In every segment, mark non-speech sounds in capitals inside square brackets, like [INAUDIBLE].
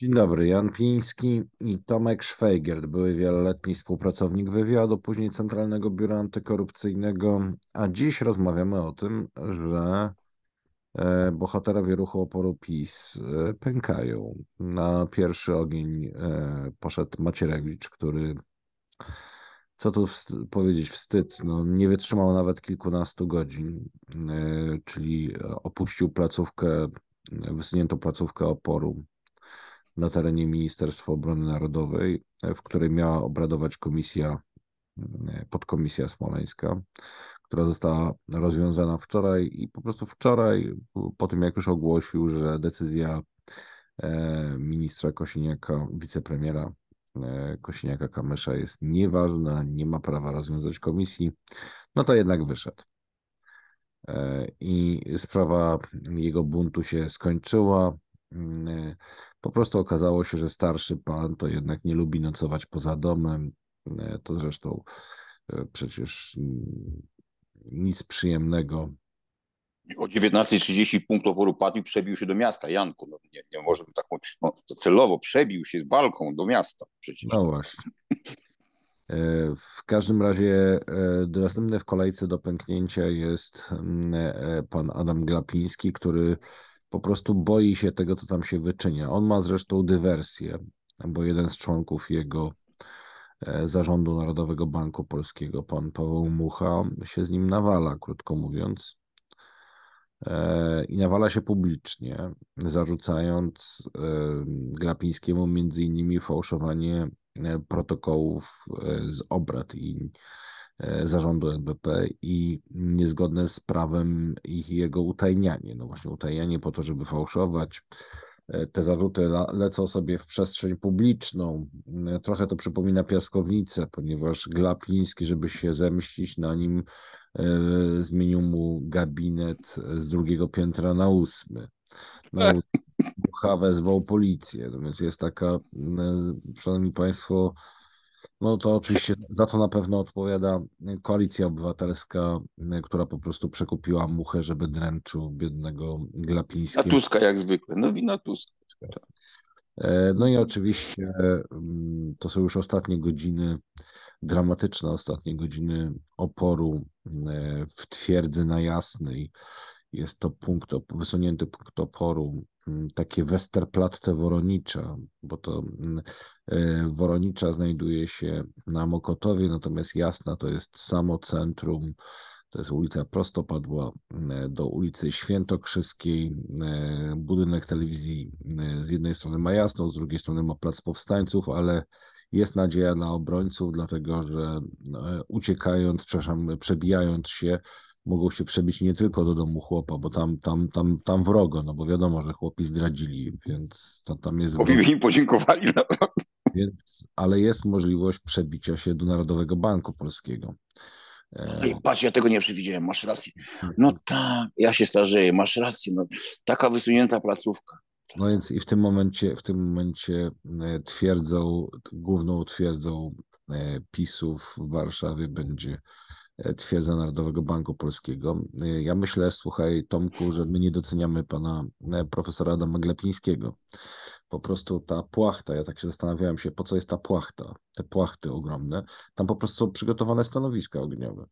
Dzień dobry, Jan Piński i Tomek Szwejgert, były wieloletni współpracownik wywiadu, później Centralnego Biura Antykorupcyjnego, a dziś rozmawiamy o tym, że e, bohaterowie ruchu oporu PiS e, pękają. Na pierwszy ogień e, poszedł Macierewicz, który, co tu powiedzieć, wstyd, no, nie wytrzymał nawet kilkunastu godzin, czyli opuścił placówkę, wysuniętą placówkę oporu na terenie Ministerstwa Obrony Narodowej, e, w której miała obradować komisja, e, podkomisja smoleńska, która została rozwiązana wczoraj i po prostu wczoraj, po tym jak już ogłosił, że decyzja e, ministra Kosiniaka, wicepremiera Kosiniaka Kamysza jest nieważna, nie ma prawa rozwiązać komisji, no to jednak wyszedł. I sprawa jego buntu się skończyła. Mm, po prostu okazało się, że starszy pan to jednak nie lubi nocować poza domem. E, to zresztą e, przecież mm, nic przyjemnego. O 19.30 punkt oporu padł i przebił się do miasta, Janku. No, nie, nie możemy tak mówić. No, to celowo przebił się z walką do miasta. Przecież. No właśnie. E, w każdym razie następny w kolejce do pęknięcia jest mm, pan Adam Glapiński, który po prostu boi się tego, co tam się wyczynia. On ma zresztą dywersję, bo jeden z członków jego e, zarządu Narodowego Banku Polskiego, pan Paweł Mucha, się z nim nawala, krótko mówiąc. E, I nawala się publicznie, zarzucając e, Glapińskiemu między innymi fałszowanie protokołów z obrad i E, zarządu NBP i niezgodne z prawem ich jego utajnianie. No właśnie utajnianie po to, żeby fałszować. E, te zarzuty lecą sobie w przestrzeń publiczną. E, trochę to przypomina piaskownicę, ponieważ Glapiński, żeby się zemścić na nim, zmienił mu gabinet z drugiego piętra na ósmy. No, Bucha [LAUGHS] wezwał policję, no więc jest taka, szanowni państwo, no to oczywiście za to na pewno odpowiada koalicja obywatelska, która po prostu przekupiła muchę, żeby dręczył biednego Glapińskiego. Na Tuska jak zwykle, no wina Tuska. E, no i oczywiście mm, to są już ostatnie godziny, dramatyczne ostatnie godziny oporu e, w twierdzy na Jasnej. Jest to punkt, wysunięty punkt oporu, mm, takie Westerplatte Woronicza, bo to mm, e, Woronicza znajduje się na Mokotowie, natomiast Jasna to jest samo centrum, to jest ulica Prostopadła mm, e, do ulicy Świętokrzyskiej. E, budynek telewizji z jednej strony ma Jasną, z drugiej strony ma Plac Powstańców, ale jest nadzieja dla obrońców, dlatego że uciekając, przepraszam, przebijając się, mogą się przebić nie tylko do domu chłopa, bo tam, tam, tam, tam wrogo, no bo wiadomo, że chłopi zdradzili, więc tam, tam jest... Chłopi im podziękowali. Więc, ale jest możliwość przebicia się do Narodowego Banku Polskiego. E, Ej, patrz, ja tego nie przewidziałem, masz rację. No [LAUGHS] tak, ja się starzeję, masz rację. No, taka wysunięta placówka. No więc i w tym momencie, w tym momencie e, twierdzą, główną twierdzą e, PiSów w Warszawie będzie E, twierdza Narodowego Banku Polskiego. E, ja myślę, słuchaj Tomku, że my nie doceniamy pana e, profesora Adama Glepińskiego. Po prostu ta płachta, ja tak się zastanawiałem się, po co jest ta płachta, te płachty ogromne, tam po prostu przygotowane stanowiska ogniowe.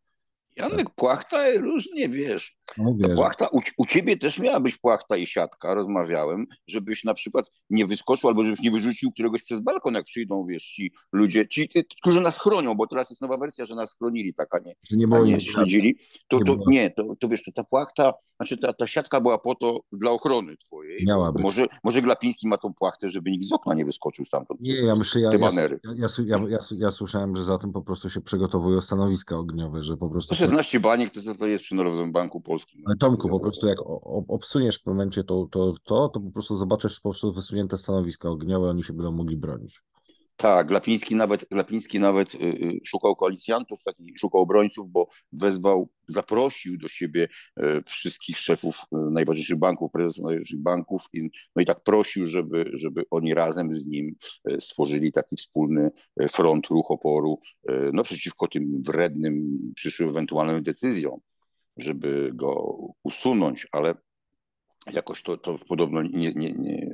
Janek, płachta różnie, wiesz. No, wiesz. Płachta, u, u, ciebie też miała być płachta i siatka, rozmawiałem, żebyś na przykład nie wyskoczył albo żebyś nie wyrzucił któregoś przez balkon, jak przyjdą, wiesz, ci ludzie, ci, którzy nas chronią, bo teraz jest nowa wersja, że nas chronili, taka nie, że nie, nie śledzili. To, to, nie, to, to wiesz, to ta płachta, znaczy ta, ta siatka była po to dla ochrony twojej. Miała być. Może, może Glapiński ma tą płachtę, żeby nikt z okna nie wyskoczył stamtąd. Nie, ja myślę, ja, te ja, Ja, ja, ja, ja, słyszałem, że za tym po prostu się przygotowują stanowiska ogniowe, że po prostu 16 baniek to, to jest przy Narodowym Banku Polskim. Ale Tomku, po prostu jak obsuniesz w momencie to, to, to, to po prostu zobaczysz po prostu wysunięte stanowiska ogniowe, oni się będą mogli bronić. Tak, Glapiński nawet, Glapiński nawet y, y, szukał koalicjantów, szukał obrońców, bo wezwał, zaprosił do siebie y, wszystkich szefów najważniejszych banków, prezesów najważniejszych banków i, no i tak prosił, żeby, żeby oni razem z nim stworzyli taki wspólny front, ruch oporu no przeciwko tym wrednym przyszłym ewentualnym decyzjom, żeby go usunąć, ale jakoś to, to podobno nie, nie, nie,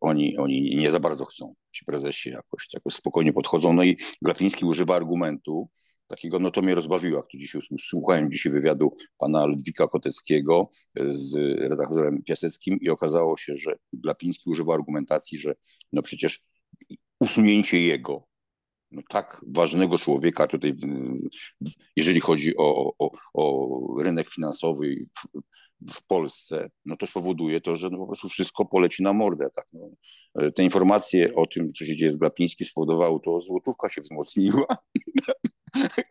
oni, oni nie za bardzo chcą, ci prezesi jakoś, jakoś spokojnie podchodzą. No i Glapiński używa argumentu, takiego, no to mnie rozbawiło, jak tu dzisiaj słuchałem dzisiaj wywiadu pana Ludwika Koteckiego z redaktorem Piaseckim i okazało się, że Glapiński używa argumentacji, że no przecież usunięcie jego no, tak ważnego człowieka tutaj, jeżeli chodzi o, o, o rynek finansowy w, w, Polsce, no to spowoduje to, że no, po prostu wszystko poleci na mordę. Tak, no. Te informacje o tym, co się dzieje z Glapińskim spowodowały to, złotówka się wzmocniła.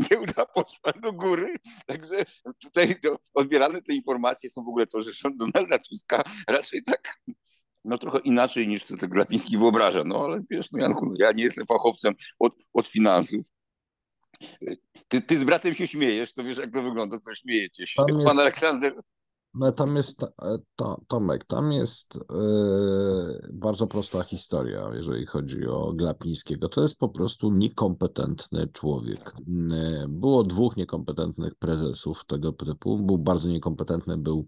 Giełda [LAUGHS] poszła do góry, także tutaj odbierane te informacje są w ogóle to, że rząd Donalda Tuska raczej tak no trochę inaczej niż to, Glapiński wyobraża. No ale wiesz, no Janku, no, ja nie jestem fachowcem od, od finansów. Ty, ty z bratem się śmiejesz, to wiesz jak to wygląda, to śmiejecie się. Pan Aleksander... No, tam jest, e, to, Tomek, tam jest yy, bardzo prosta historia, jeżeli chodzi o Glapińskiego. To jest po prostu niekompetentny człowiek. E, było dwóch niekompetentnych prezesów tego typu. Był bardzo niekompetentny, był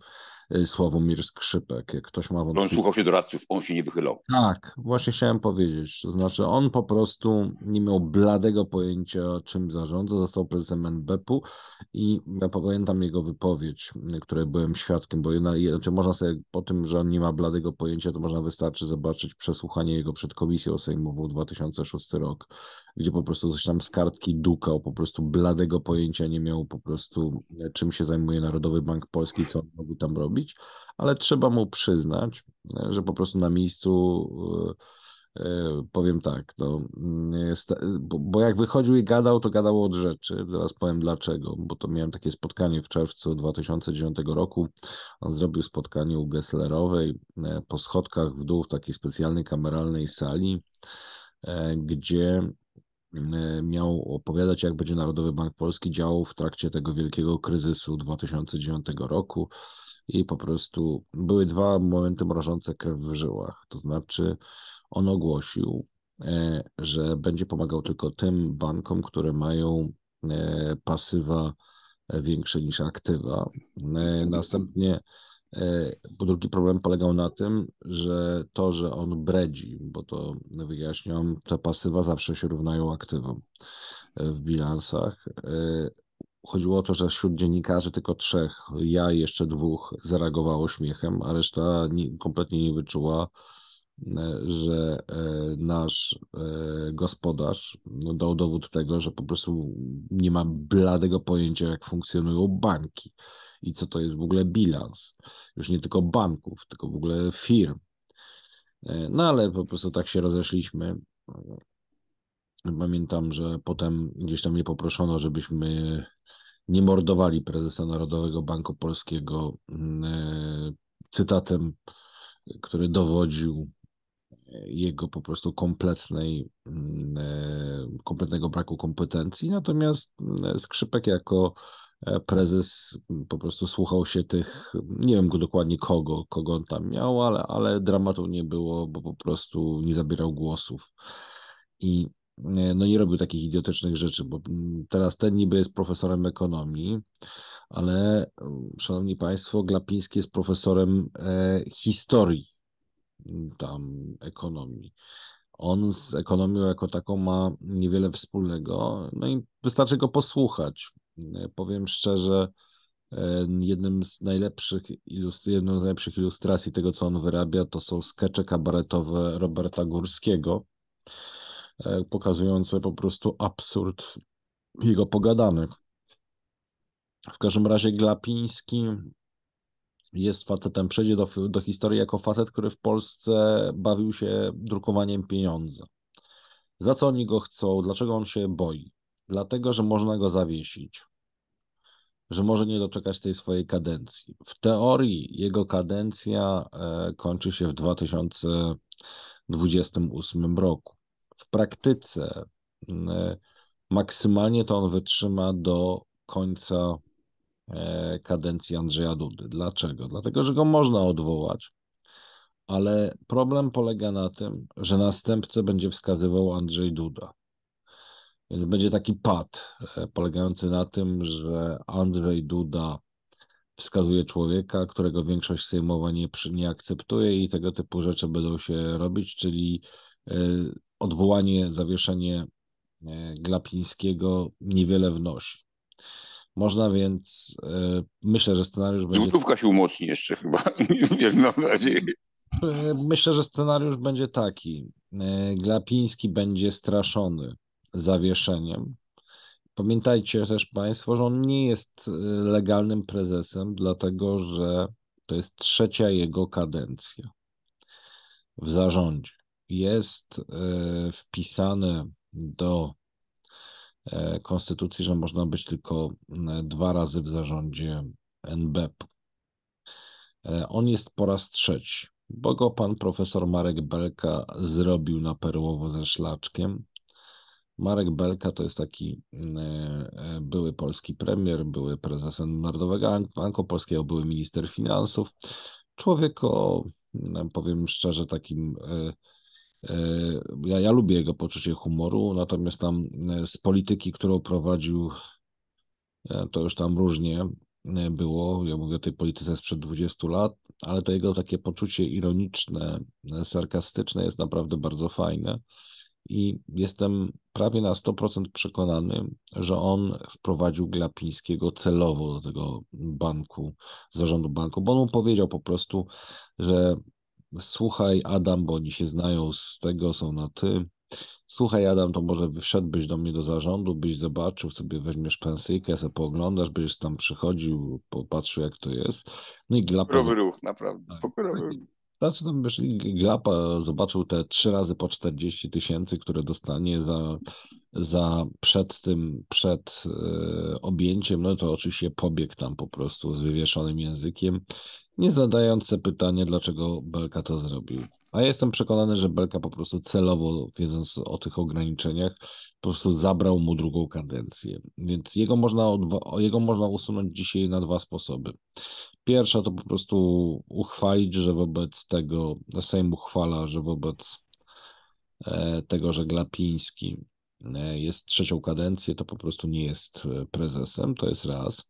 Y, Sławomir Skrzypek. Jak ktoś ma no wątpliwości... On słuchał się doradców, on się nie wychylał. Tak, właśnie chciałem powiedzieć. To znaczy on po prostu nie miał bladego pojęcia, czym zarządza. Został prezesem NBP-u i ja pamiętam jego wypowiedź, y, której byłem świadkiem, bo jedna, znaczy można sobie po tym, że on nie ma bladego pojęcia, to można wystarczy zobaczyć przesłuchanie jego przed komisją sejmową 2006 rok, gdzie po prostu coś tam z kartki dukał, po prostu bladego pojęcia nie miał po prostu, y, czym się zajmuje Narodowy Bank Polski, co on mógł tam robić ale trzeba mu przyznać, że po prostu na miejscu e, e, powiem tak, no, bo jak wychodził i gadał, to gadał od rzeczy. Zaraz powiem dlaczego, bo to miałem takie spotkanie w czerwcu 2009 roku. On zrobił spotkanie u Gesslerowej e, po schodkach w dół w takiej specjalnej kameralnej sali, gdzie miał opowiadać, jak będzie Narodowy Bank Polski działał w trakcie tego wielkiego kryzysu 2009 roku i po prostu były dwa momenty mrożące krew w żyłach. To znaczy, on ogłosił, e, że będzie pomagał tylko tym bankom, które mają e, pasywa e, większe niż aktywa. Następnie drugi problem polegał na tym, że to, że on bredzi, bo to wyjaśniam, te pasywa zawsze się równają aktywom w bilansach, chodziło o to, że wśród dziennikarzy tylko trzech, ja i jeszcze dwóch zareagowało śmiechem, a reszta nie, kompletnie nie wyczuła, e, że e, nasz e, gospodarz no, dał dowód tego, że po prostu nie ma bladego pojęcia, jak funkcjonują banki i co to jest w ogóle bilans. Już nie tylko banków, tylko w ogóle firm. No ale po prostu tak się rozeszliśmy. Pamiętam, że potem gdzieś tam mnie poproszono, żebyśmy nie mordowali prezesa Narodowego Banku Polskiego mm, e, cytatem, który dowodził jego po prostu kompletnej, mm, e, kompletnego braku kompetencji. Natomiast mm, e, Skrzypek jako prezes po prostu słuchał się tych, nie wiem go dokładnie kogo, kogo on tam miał, ale, ale dramatu nie było, bo po prostu nie zabierał głosów. I no nie robił takich idiotycznych rzeczy, bo teraz ten niby jest profesorem ekonomii, ale szanowni państwo, Glapiński jest profesorem e, historii tam ekonomii. On z ekonomią jako taką ma niewiele wspólnego, no i wystarczy go posłuchać. E, powiem szczerze, e, jednym z najlepszych ilustr- jedną z najlepszych ilustracji tego, co on wyrabia, to są skecze kabaretowe Roberta Górskiego E, pokazujące po prostu absurd jego pogadanek. W każdym razie Glapiński jest facetem, przejdzie do, do historii jako facet, który w Polsce bawił się drukowaniem pieniądza. Za co oni go chcą? Dlaczego on się boi? Dlatego, że można go zawiesić, że może nie doczekać tej swojej kadencji. W teorii jego kadencja e, kończy się w 2028 roku w praktyce mm, maksymalnie to on wytrzyma do końca e, kadencji Andrzeja Dudy. Dlaczego? Dlatego, że go można odwołać, ale problem polega na tym, że następcę będzie wskazywał Andrzej Duda. Więc będzie taki pad e, polegający na tym, że Andrzej Duda wskazuje człowieka, którego większość sejmowa nie, nie akceptuje i tego typu rzeczy będą się robić, czyli e, odwołanie, zawieszenie e, Glapińskiego niewiele wnosi. Można więc, e, myślę, że scenariusz Złotówka będzie... Złotówka się umocni jeszcze chyba, nie [LAUGHS] mam nadziei. E, myślę, że scenariusz będzie taki. Glapiński będzie straszony zawieszeniem. Pamiętajcie też Państwo, że on nie jest legalnym prezesem, dlatego że to jest trzecia jego kadencja w zarządzie jest e, wpisane do e, konstytucji, że można być tylko dwa razy w zarządzie NBP. E, on jest po raz trzeci, bo go pan profesor Marek Belka zrobił na perłowo ze szlaczkiem. Marek Belka to jest taki były polski premier, były prezes Narodowego Banku Polskiego, były minister finansów. Człowiek o, powiem szczerze, takim E, ja, ja lubię jego poczucie humoru, natomiast tam e, z polityki, którą prowadził, e, to już tam różnie było. Ja mówię o tej polityce sprzed 20 lat, ale to jego takie poczucie ironiczne, sarkastyczne jest naprawdę bardzo fajne. I jestem prawie na 100% przekonany, że on wprowadził Glapińskiego celowo do tego banku, zarządu banku, bo on mu powiedział po prostu, że słuchaj Adam, bo oni się znają z tego, są na ty. Słuchaj Adam, to może wszedłbyś do mnie do zarządu, byś zobaczył, sobie weźmiesz pensyjkę, sobie pooglądasz, byś tam przychodził, popatrzył jak to jest. No i dla Pokorowy ruch, naprawdę. Tak, znaczy tam wiesz, Grapa zobaczył te trzy razy po 40 tysięcy, które dostanie za, za przed tym, przed e, objęciem, no to oczywiście pobiegł tam po prostu z wywieszonym językiem, nie zadając sobie pytania, dlaczego Belka to zrobił. A ja jestem przekonany, że Belka po prostu celowo, wiedząc o tych ograniczeniach, po prostu zabrał mu drugą kadencję. Więc jego można, jego można usunąć dzisiaj na dwa sposoby. Pierwsza to po prostu uchwalić, że wobec tego Sejm uchwala, że wobec e, tego, że Glapiński e, jest trzecią kadencję, to po prostu nie jest e, prezesem, to jest raz.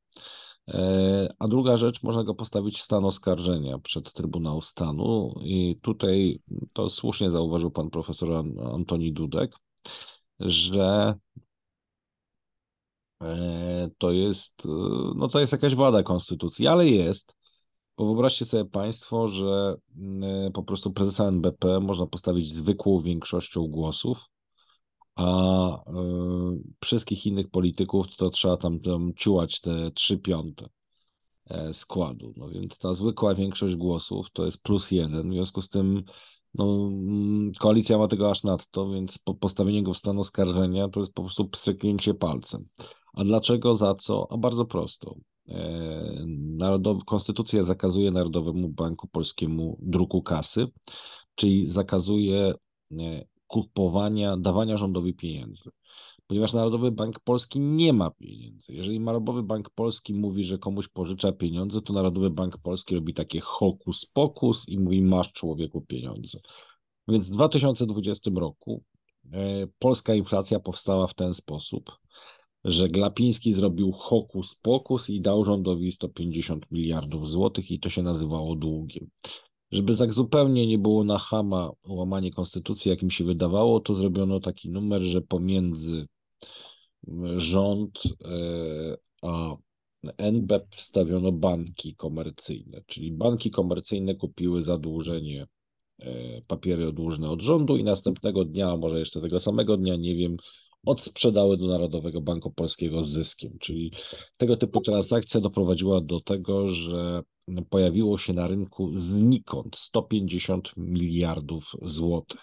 E, a druga rzecz, można go postawić w stan oskarżenia przed Trybunał Stanu. I tutaj to słusznie zauważył pan profesor Antoni Dudek, że e, to jest, e, no to jest jakaś wada konstytucji, ale jest. Bo wyobraźcie sobie Państwo, że mm, po prostu prezesa NBP można postawić zwykłą większością głosów a y, wszystkich innych polityków to trzeba tam, tam ciułać te trzy piąte e, składu. No więc ta zwykła większość głosów to jest plus jeden, w związku z tym no, mm, koalicja ma tego aż nadto, więc po postawienie go w stan oskarżenia to jest po prostu pstryknięcie palcem. A dlaczego, za co? A bardzo prosto. E, Narodowy, konstytucja zakazuje Narodowemu Banku Polskiemu druku kasy, czyli zakazuje kupowania, dawania rządowi pieniędzy. Ponieważ Narodowy Bank Polski nie ma pieniędzy. Jeżeli Narodowy Bank Polski mówi, że komuś pożycza pieniądze, to Narodowy Bank Polski robi takie hokus pokus i mówi: Masz człowieku pieniądze. Więc w 2020 roku e, polska inflacja powstała w ten sposób, że Glapiński zrobił hokus pokus i dał rządowi 150 miliardów złotych i to się nazywało długiem żeby tak zupełnie nie było na chama łamanie konstytucji, jak mi się wydawało, to zrobiono taki numer, że pomiędzy mm, rząd e, a NBEP wstawiono banki komercyjne, czyli banki komercyjne kupiły zadłużenie, e, papiery odłużne od rządu i następnego dnia, a może jeszcze tego samego dnia, nie wiem, odsprzedały do Narodowego Banku Polskiego z zyskiem. Czyli tego typu transakcja doprowadziła do tego, że pojawiło się na rynku znikąd 150 miliardów złotych.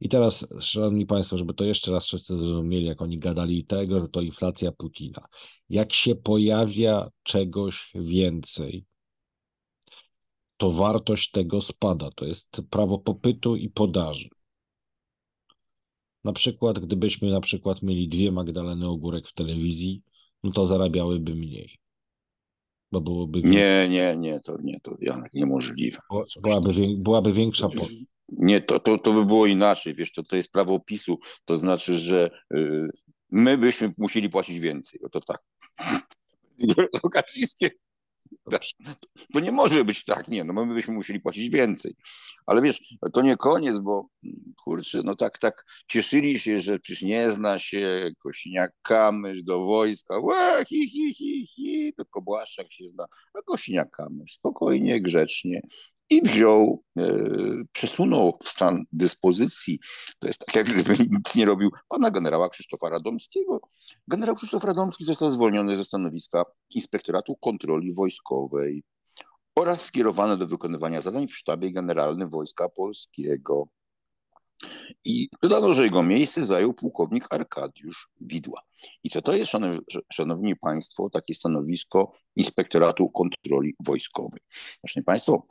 I teraz, szanowni państwo, żeby to jeszcze raz wszyscy zrozumieli, jak oni gadali tego, że to inflacja Putina. Jak się pojawia czegoś więcej, to wartość tego spada. To jest prawo popytu i podaży. Na przykład, gdybyśmy na przykład mieli dwie Magdaleny Ogórek w telewizji, no to zarabiałyby mniej. Bo byłoby... Nie, nie, nie, to nie, to Janek, niemożliwe. Byłaby, znaczy? byłaby większa Nie, to, to, to by było inaczej, wiesz, to, to jest prawo opisu, to znaczy, że y, my byśmy musieli płacić więcej, o to tak. [LAUGHS] Kaczyńskie tak. To nie może być tak, nie, no my byśmy musieli płacić więcej. Ale wiesz, to nie koniec, bo kurczę, no tak, tak cieszyli się, że przecież nie zna się Kosiniak-Kamysz do wojska, łe, hi, hi, hi, hi, to Kobłaszczak się zna, a kosiniakamy kamysz spokojnie, grzecznie, i wziął, e, przesunął w stan dyspozycji, to jest tak jak gdyby nic nie robił, pana generała Krzysztofa Radomskiego. Generał Krzysztof Radomski został zwolniony ze stanowiska Inspektoratu Kontroli Wojskowej oraz skierowany do wykonywania zadań w Sztabie Generalnym Wojska Polskiego. I dodano, że jego miejsce zajął pułkownik Arkadiusz Widła. I co to jest, szanowni państwo, takie stanowisko Inspektoratu Kontroli Wojskowej? Szanowni państwo,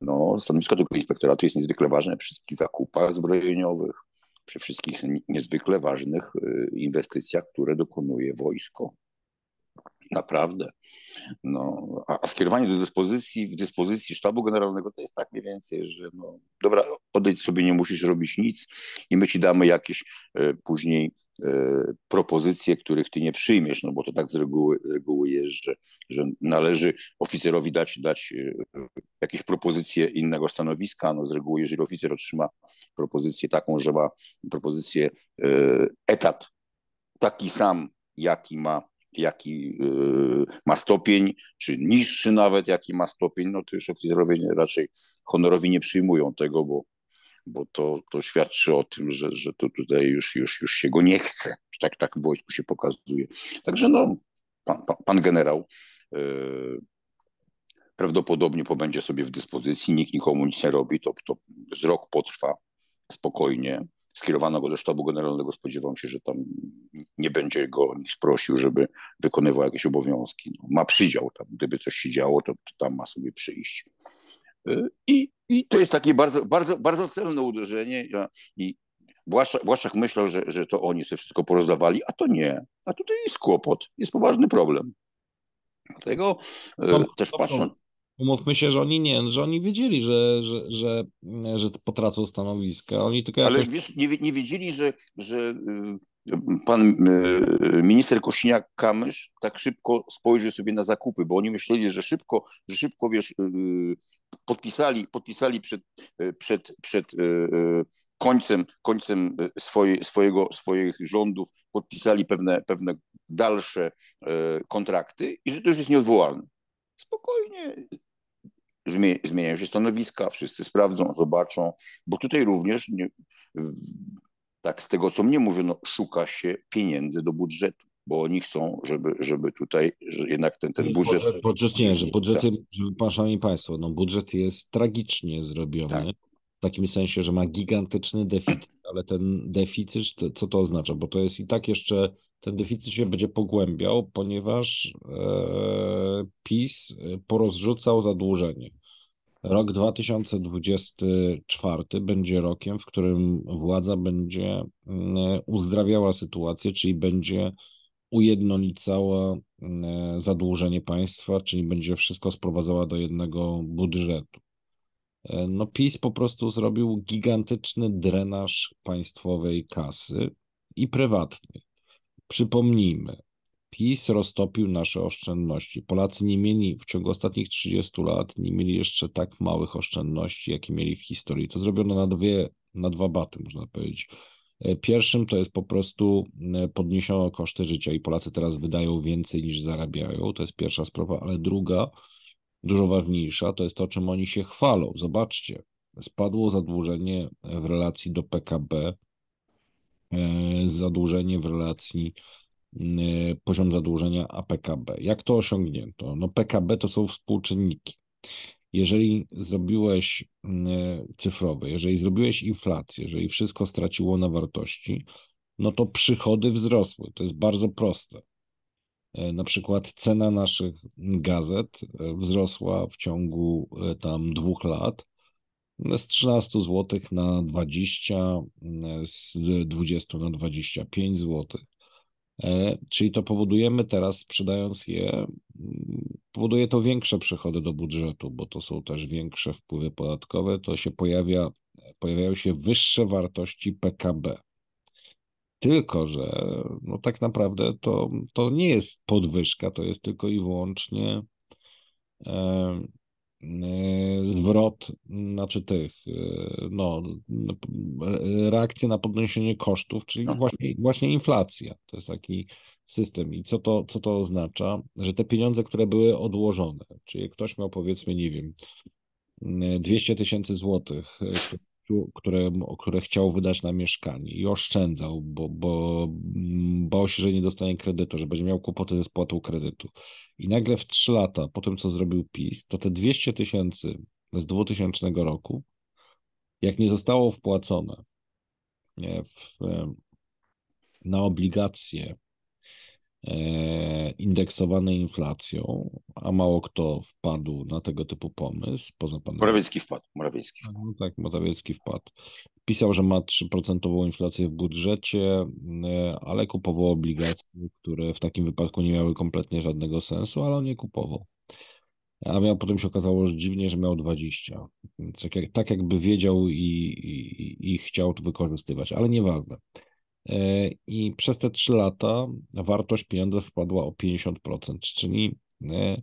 no, stanowisko tego inspektoratu jest niezwykle ważne przy wszystkich zakupach zbrojeniowych, przy wszystkich niezwykle ważnych y, inwestycjach, które dokonuje wojsko. Naprawdę. No, a, a, skierowanie do dyspozycji, w dyspozycji sztabu generalnego to jest tak mniej więcej, że no, dobra, odejdź sobie, nie musisz robić nic i my ci damy jakieś e, później e, propozycje, których ty nie przyjmiesz, no bo to tak z reguły, z reguły jest, że, że należy oficerowi dać, dać e, jakieś propozycje innego stanowiska. No, z reguły, jeżeli oficer otrzyma propozycję taką, że ma propozycję e, etat taki sam, jaki ma jaki y, ma stopień, czy niższy nawet, jaki ma stopień, no to już oficerowie raczej honorowi nie przyjmują tego, bo, bo to, to świadczy o tym, że, że to tutaj już, już, już się go nie chce. Tak, tak w wojsku się pokazuje. Także no, pan, pan, pan generał yy, prawdopodobnie pobędzie sobie w dyspozycji, nikt nikomu nic nie robi, to, to z rok potrwa spokojnie. Skierowano go do sztabu generalnego, spodziewam się, że tam nie będzie go nikt prosił, żeby wykonywał jakieś obowiązki. No, ma przydział tam, gdyby coś się działo, to, to tam ma sobie przyjść. Y, I, I, to jest takie bardzo, bardzo, bardzo celne uderzenie. I Błaszczak, Błaszczak myślał, że, że to oni sobie wszystko porozdawali, a to nie. A tutaj jest kłopot, jest poważny problem. Dlatego no, też patrząc. Umówmy się, że oni nie, że oni wiedzieli, że, że, że, że potracą stanowiska. Oni tylko Ale jakoś... wiesz, nie, nie wiedzieli, że, że y, pan e, minister Kośniak-Kamysz tak szybko spojrzy sobie na zakupy, bo oni myśleli, że szybko, że szybko wiesz, e, podpisali, podpisali przed, e, przed, przed końcem, końcem swoje, swojego, swoich rządów, podpisali pewne, pewne dalsze kontrakty i że to już jest nieodwołalne. Spokojnie, zmieniają się stanowiska, wszyscy sprawdzą, zobaczą, bo tutaj również nie, tak z tego, co mnie mówiono, szuka się pieniędzy do budżetu, bo oni chcą, żeby, żeby tutaj że jednak ten, ten budżet... budżet... Budżet nie, że budżet, tak. szanowni państwo, no budżet jest tragicznie zrobiony. Tak. W takim sensie, że ma gigantyczny deficyt, [CLEARS THROAT] ale ten deficyt, co to oznacza? Bo to jest i tak jeszcze, ten deficyt się będzie pogłębiał, ponieważ e, PiS e, porozrzucał zadłużenie. Rok 2024 będzie rokiem, w którym władza będzie mm, uzdrawiała sytuację, czyli będzie ujednolicała mm, zadłużenie państwa, czyli będzie wszystko sprowadzała do jednego budżetu. E, no, PiS po prostu zrobił gigantyczny drenaż państwowej kasy i prywatnej. Przypomnijmy, PiS roztopił nasze oszczędności. Polacy nie mieli w ciągu ostatnich 30 lat, nie mieli jeszcze tak małych oszczędności, jakie mieli w historii. To zrobiono na dwie, na dwa baty, można powiedzieć. E, pierwszym to jest po prostu e, podniesiono koszty życia i Polacy teraz wydają więcej niż zarabiają. To jest pierwsza sprawa, ale druga, dużo ważniejsza, to jest to, czym oni się chwalą. Zobaczcie, spadło zadłużenie w relacji do PKB, e, zadłużenie w relacji Y, poziom zadłużenia a PKB. Jak to osiągnięto? No PKB to są współczynniki. Jeżeli zrobiłeś y, cyfrowe, jeżeli zrobiłeś inflację, jeżeli wszystko straciło na wartości, no to przychody wzrosły. To jest bardzo proste. Y, na przykład cena naszych gazet wzrosła w ciągu tam dwóch lat z 13 zł na 20, z 20 na 25 zł. E, czyli to powodujemy teraz, sprzedając je, mm, powoduje to większe przychody do budżetu, bo to są też większe wpływy podatkowe, to się pojawia, pojawiają się wyższe wartości PKB. Tylko, że no tak naprawdę to, to nie jest podwyżka, to jest tylko i wyłącznie e, E, zwrot, znaczy tych, e, no, reakcję na podniesienie kosztów, czyli no. właśnie, właśnie inflacja. To jest taki system. I co to, co to oznacza? Że te pieniądze, które były odłożone, czyli ktoś miał powiedzmy, nie wiem, 200 e, tysięcy złotych, które, które chciał wydać na mieszkanie i oszczędzał, bo, bo mm, bał się, że nie dostanie kredytu, że będzie miał kłopoty z spłatą kredytu. I nagle w 3 lata po tym, co zrobił PiS, to te 200 tysięcy z 2000 roku, jak nie zostało wpłacone w, na obligacje E, indeksowane inflacją, a mało kto wpadł na tego typu pomysł, poza panem. Morawiecki wpadł. Morawiecki No tak, Morawiecki wpadł. Pisał, że ma 3% inflację w budżecie, e, ale kupował obligacje, które w takim wypadku nie miały kompletnie żadnego sensu, ale on nie kupował. A miał, potem się okazało, że dziwnie, że miał 20. Więc tak, jak, tak jakby wiedział i, i, i chciał to wykorzystywać, ale nieważne. E, I przez te 3 lata wartość pieniądza spadła o 50%, czyli e,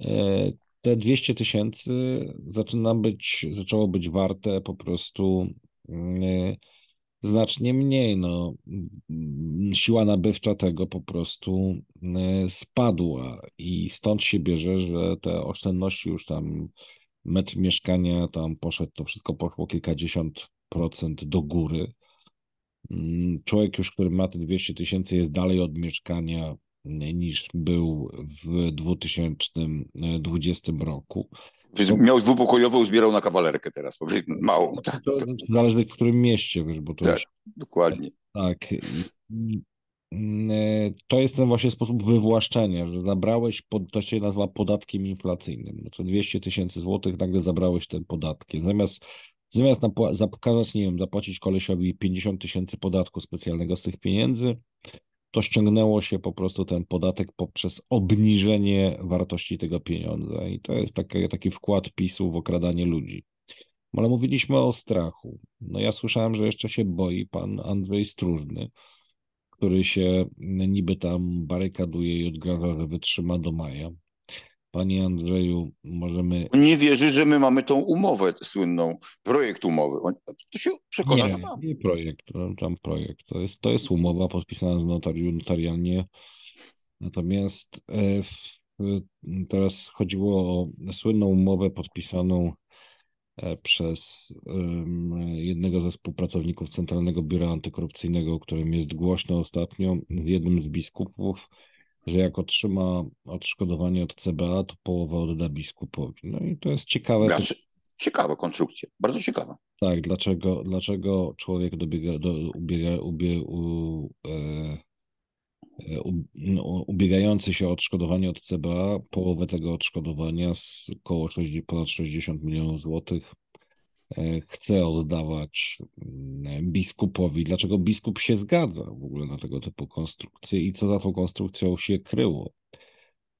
e, te 200 tysięcy zaczyna być, zaczęło być warte po prostu znacznie mniej. No, siła nabywcza tego po prostu spadła i stąd się bierze, że te oszczędności już tam metr mieszkania tam poszedł, to wszystko poszło kilkadziesiąt procent do góry. Mm, człowiek już, który ma te 200 tysięcy, jest dalej od mieszkania y, niż był w 2020 y, roku. miał dwupokojową, zbierał na kawalerkę teraz, powiedzmy, małą. Tak. To, zależy w którym mieście, wiesz, bo to tak, już... dokładnie. Tak. Y, to jest ten właśnie sposób wywłaszczenia, że zabrałeś, pod, to się nazywa podatkiem inflacyjnym. No to 200 tysięcy złotych nagle zabrałeś ten podatkiem. Zamiast Zamiast nam nie wiem, zapłacić kolesiowi 50 tysięcy podatku specjalnego z tych pieniędzy, to ściągnęło się po prostu ten podatek poprzez obniżenie wartości tego pieniądza. I to jest taki, taki wkład PiSu w okradanie ludzi. Ale mówiliśmy o strachu. No ja słyszałem, że jeszcze się boi pan Andrzej Stróżny, który się niby tam barykaduje i odgrywa, że wytrzyma do maja. Panie Andrzeju, możemy. Nie wierzy, że my mamy tą umowę słynną, projekt umowy. to się przekona, nie, że mamy. Nie projekt, tam projekt. To jest, to jest umowa podpisana z notariuszem notarialnie. Natomiast e, w, teraz chodziło o słynną umowę podpisaną e, przez jednego ze współpracowników Centralnego Biura Antykorupcyjnego, o którym jest głośno ostatnio, z jednym z biskupów że jak otrzyma odszkodowanie od CBA, to połowa odda biskupowi. No i to jest ciekawe. Znaczy, ciekawa konstrukcja, bardzo ciekawa. Tak, dlaczego, dlaczego człowiek dobiega, do, ubiega, ubie, u, e, e no, ubiegający się o odszkodowanie od CBA, połowę tego odszkodowania, z około 60, ponad 60 milionów złotych, chce oddawać mm, biskupowi, dlaczego biskup się zgadza w ogóle na tego typu konstrukcję i co za tą konstrukcją się kryło.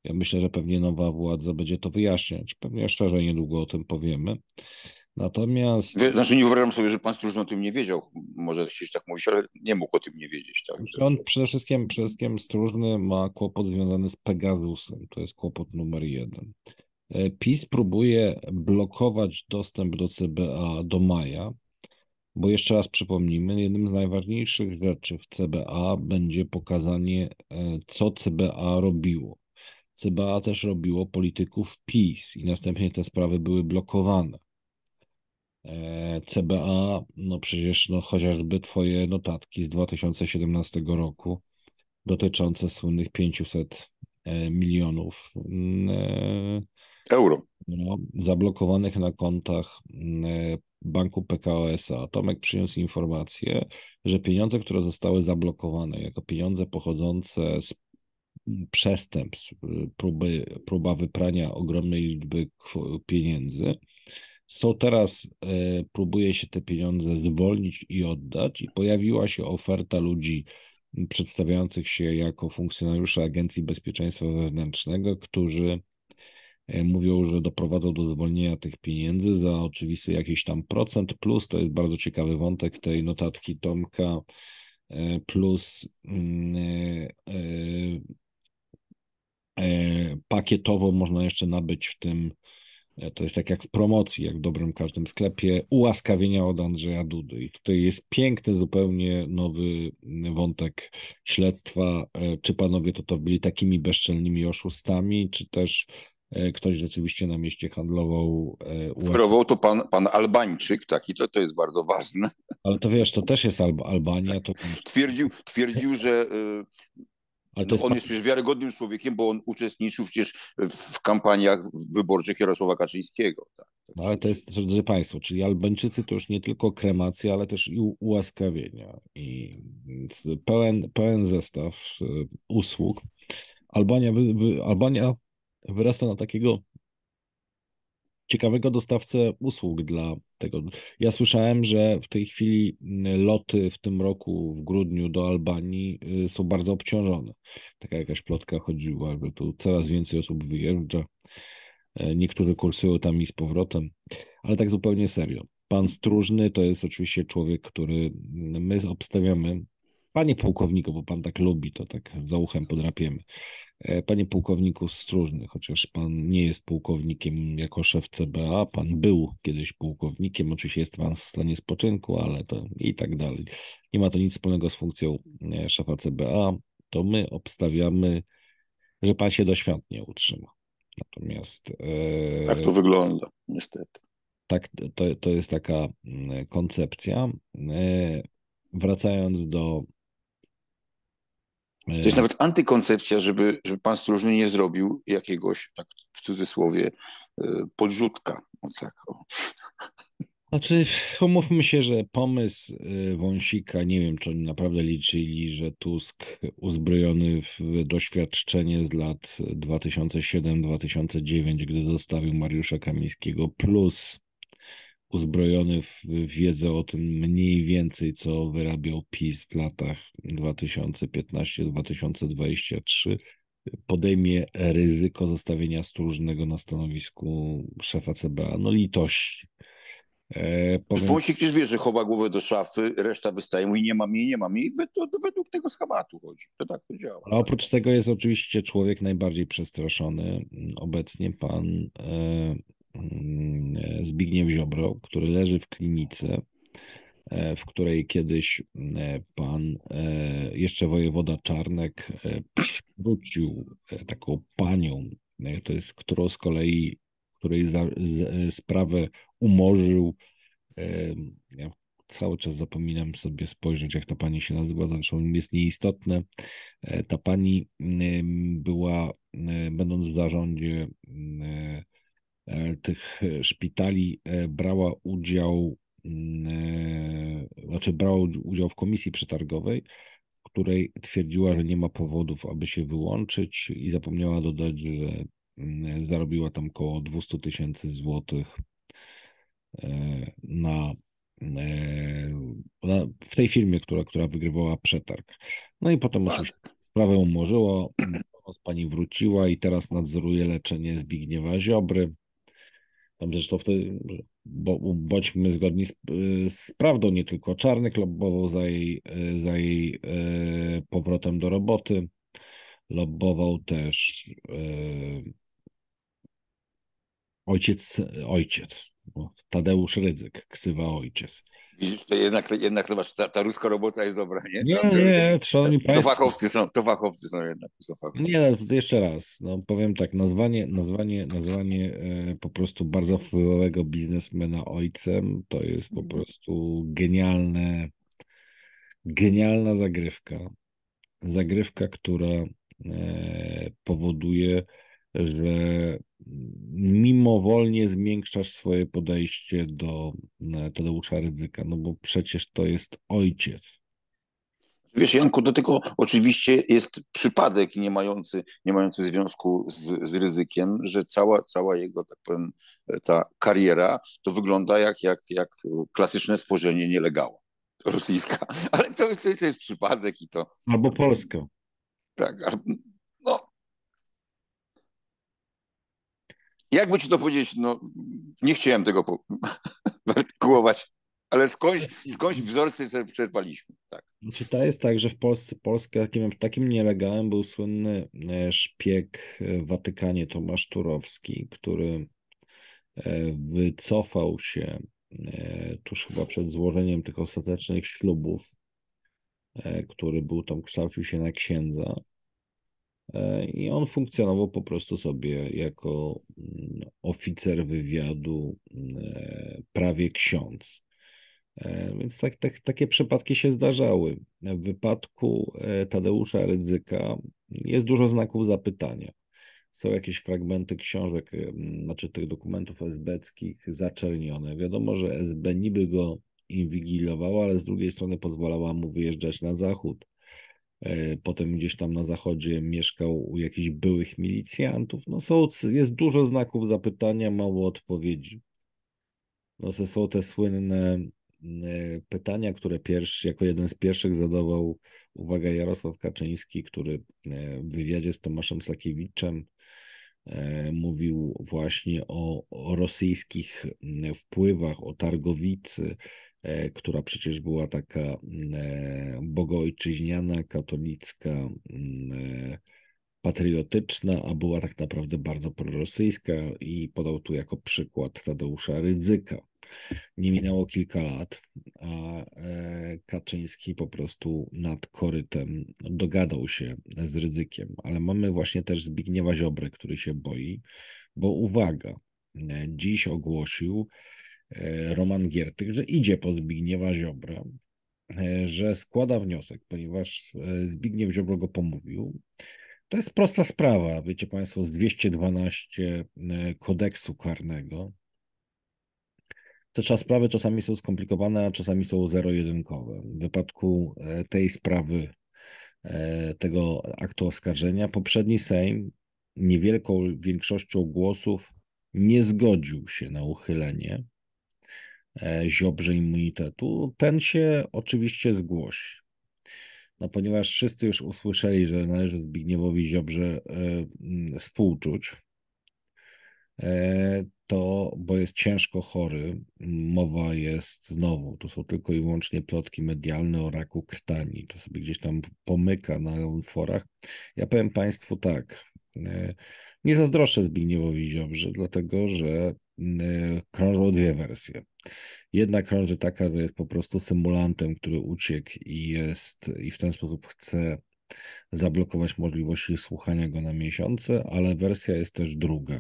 Ja myślę, że pewnie nowa władza będzie to wyjaśniać. Pewnie szczerze niedługo o tym powiemy. Natomiast. Znaczy, nie uważam sobie, że pan Stróż o tym nie wiedział. Może się tak mówić, ale nie mógł o tym nie wiedzieć. Tak? Znaczy on przede wszystkim, przede wszystkim Stróżny ma kłopot związany z Pegasusem. To jest kłopot numer jeden. E, PiS próbuje blokować dostęp do CBA do maja, bo jeszcze raz przypomnijmy, jednym z najważniejszych rzeczy w CBA będzie pokazanie, e, co CBA robiło. CBA też robiło polityków PiS i następnie te sprawy były blokowane. E, CBA, no przecież no chociażby twoje notatki z 2017 roku dotyczące słynnych 500 milionów mm, euro. No, zablokowanych na kontach mm, banku PKO S.A. Tomek przyniósł informację, że pieniądze, które zostały zablokowane jako pieniądze pochodzące z przestępstw, y, próby, próba wyprania ogromnej liczby pieniędzy, są teraz, y, próbuje się te pieniądze zwolnić i oddać i pojawiła się oferta ludzi, przedstawiających się jako funkcjonariusze Agencji Bezpieczeństwa Wewnętrznego, którzy E, mówią, że doprowadzą do zwolnienia tych pieniędzy za oczywisty jakiś tam procent plus, to jest bardzo ciekawy wątek tej notatki Tomka, e, plus mm, e, pakietowo można jeszcze nabyć w tym, to jest tak jak w promocji, jak w dobrym każdym sklepie, ułaskawienia od Andrzeja Dudy. I tutaj jest piękny, zupełnie nowy wątek śledztwa, czy panowie to, to byli takimi bezczelnymi oszustami, czy też E, ktoś rzeczywiście na mieście handlował. E, Wprowadził to pan, pan Albańczyk, taki, to, to jest bardzo ważne. Ale to wiesz, to też jest Alba, Albania. To... Twierdził, twierdził, że e, ale jest... on jest wiarygodnym człowiekiem, bo on uczestniczył przecież w kampaniach wyborczych Jarosława Kaczyńskiego. Tak. No ale to jest, drodzy Państwo, czyli Albańczycy to już nie tylko kremacja, ale też i ułaskawienia. I pełen, pełen zestaw usług. Albania, Albania wyrasta na takiego ciekawego dostawcę usług dla tego. Ja słyszałem, że w tej chwili mm, loty w tym roku w grudniu do Albanii y, są bardzo obciążone. Taka jakaś plotka chodziła, że tu coraz więcej osób wyjeżdża. E, niektórzy kursują tam i z powrotem, ale tak zupełnie serio. Pan Stróżny to jest oczywiście człowiek, który mm, my obstawiamy. Panie pułkowniku, bo pan tak lubi, to tak za uchem podrapiemy. E, panie pułkowniku Stróżny, chociaż pan nie jest pułkownikiem jako szef CBA, pan był kiedyś pułkownikiem, oczywiście jest pan w stanie spoczynku, ale to i tak dalej. Nie ma to nic wspólnego z funkcją e, szefa CBA, to my obstawiamy, że pan się do nie utrzyma. Natomiast. E, tak to wygląda, niestety. Tak, to, to jest taka mm, koncepcja. Wracając do to jest nawet antykoncepcja, żeby, żeby pan stróżny nie zrobił jakiegoś, tak w cudzysłowie, e, podrzutka. O tak, o. Znaczy, umówmy się, że pomysł e, Wąsika, nie wiem, czy oni naprawdę liczyli, że Tusk uzbrojony w doświadczenie z lat 2007-2009, gdy zostawił Mariusza Kamińskiego, plus uzbrojony w wiedzę o tym mniej więcej, co wyrabiał PiS w latach 2015-2023, podejmie ryzyko zostawienia stróżnego na stanowisku szefa CBA. No litości. E, powiem... Wąsik też wie, że chowa głowę do szafy, reszta wystaje, mówi nie mam jej, nie mam jej. Według tego schematu chodzi. To tak to działa. A oprócz tego jest oczywiście człowiek najbardziej przestraszony obecnie, pan e, Mm, e, Zbigniew Ziobro, który leży w klinice, e, w której kiedyś mm, e, pan, jeszcze wojewoda Czarnek, przywrócił taką panią, to jest, którą z kolei, której za, z, sprawę umorzył. Ja cały czas zapominam sobie spojrzeć, jak ta pani się nazywa, zresztą znaczy jest nieistotne. Ta pani mm, była, będąc w zarządzie, E, tych e, szpitali e, brała udział, mm, znaczy brała udział w komisji przetargowej, w której twierdziła, że nie ma powodów, aby się wyłączyć i zapomniała dodać, że mm, zarobiła tam około 200 tysięcy złotych na, na, w tej firmie, która, która wygrywała przetarg. No i potem oczywiście tak. sprawę umorzyło, [CLEARS THROAT] z pani wróciła i teraz nadzoruje leczenie Zbigniewa Ziobry. Tam zresztą wtedy, bo, bądźmy zgodni z, y, z prawdą, nie tylko Czarnek lobbował za jej, y, za jej e, powrotem do roboty. Lobbował też e, ojciec, ojciec, no, Tadeusz Rydzyk, ksywa ojciec. Widzisz, to jednak, jednak zobacz, ta, ta ruska robota jest dobra, nie? Nie, nie, szanowni to, państwo. To fachowcy są, to fachowcy są jednak. Są fachowcy. Nie, no, to jeszcze raz, no powiem tak, nazwanie, nazwanie, nazwanie e, po prostu bardzo wpływowego biznesmena ojcem, to jest po mhm. prostu genialne, genialna zagrywka. Zagrywka, która e, powoduje że mimowolnie zmiękczasz swoje podejście do e, Tadeusza Rydzyka, no bo przecież to jest ojciec. Wiesz, Janku, do tego oczywiście jest przypadek nie mający, nie mający związku z, z ryzykiem, że cała, cała jego, tak powiem, e, ta kariera to wygląda jak, jak, jak klasyczne tworzenie nielegała rosyjska. [LAUGHS] Ale to, to, to jest przypadek i to. Albo Polska. Tak, jakby ci to powiedzieć, no nie chciałem tego [LAUGHS] artykułować, ale skądś, skądś wzorce czerpaliśmy. Tak. Czy to jest tak, że w Polsce Polskę takim, takim nielegalem był słynny e, szpieg w Watykanie Tomasz Turowski, który e, wycofał się e, tuż chyba przed złożeniem tych ostatecznych ślubów, który był tam, kształcił się na księdza E, I on funkcjonował po prostu sobie jako mm, oficer wywiadu, mm, e, prawie ksiądz. E, więc tak, tak, takie przypadki się zdarzały. W wypadku Tadeusza Rydzyka jest dużo znaków zapytania. Są jakieś fragmenty książek, znaczy tych dokumentów esbeckich zaczernione. Wiadomo, że SB niby go inwigilowała, ale z drugiej strony pozwalała mu wyjeżdżać na zachód E, potem gdzieś tam na zachodzie mieszkał u jakichś byłych milicjantów. No są, jest dużo znaków zapytania, mało odpowiedzi. No są te słynne e, pytania, które pierwszy, jako jeden z pierwszych zadawał, uwaga, Jarosław Kaczyński, który e, w wywiadzie z Tomaszem Sakiewiczem mówił właśnie o, o rosyjskich wpływach, o targowicy, E, która przecież była taka e, bogoojczyźniana, katolicka, mm, e, patriotyczna, a była tak naprawdę bardzo prorosyjska i podał tu jako przykład Tadeusza Rydzyka. Nie minęło kilka lat, a Kaczyński po prostu nad korytem dogadał się z ryzykiem. Ale mamy właśnie też Zbigniewa Ziobrę, który się boi, bo uwaga, dziś ogłosił, E, Roman Giertych, że idzie po Zbigniewa Ziobra, e, że składa wniosek, ponieważ e, Zbigniew Ziobro go pomówił. To jest prosta sprawa, wiecie Państwo, z 212 kodeksu karnego. Te sprawy czasami są skomplikowane, a czasami są zero-jedynkowe. W wypadku tej sprawy, tego aktu oskarżenia, poprzedni Sejm niewielką większością głosów nie zgodził się na uchylenie E, ziobrze immunitetu, ten się oczywiście zgłosi. No ponieważ wszyscy już usłyszeli, że należy Zbigniewowi Ziobrze e, współczuć, e, to, bo jest ciężko chory, mowa jest znowu, to są tylko i wyłącznie plotki medialne o raku krtani, to sobie gdzieś tam pomyka na forach. Ja powiem Państwu tak, nie zazdroszczę Zbigniewowi Ziobrze, dlatego że krążą dwie wersje. Jedna krąży taka, że jest po prostu symulantem, który uciekł i jest i w ten sposób chce zablokować możliwość słuchania go na miesiące, ale wersja jest też druga.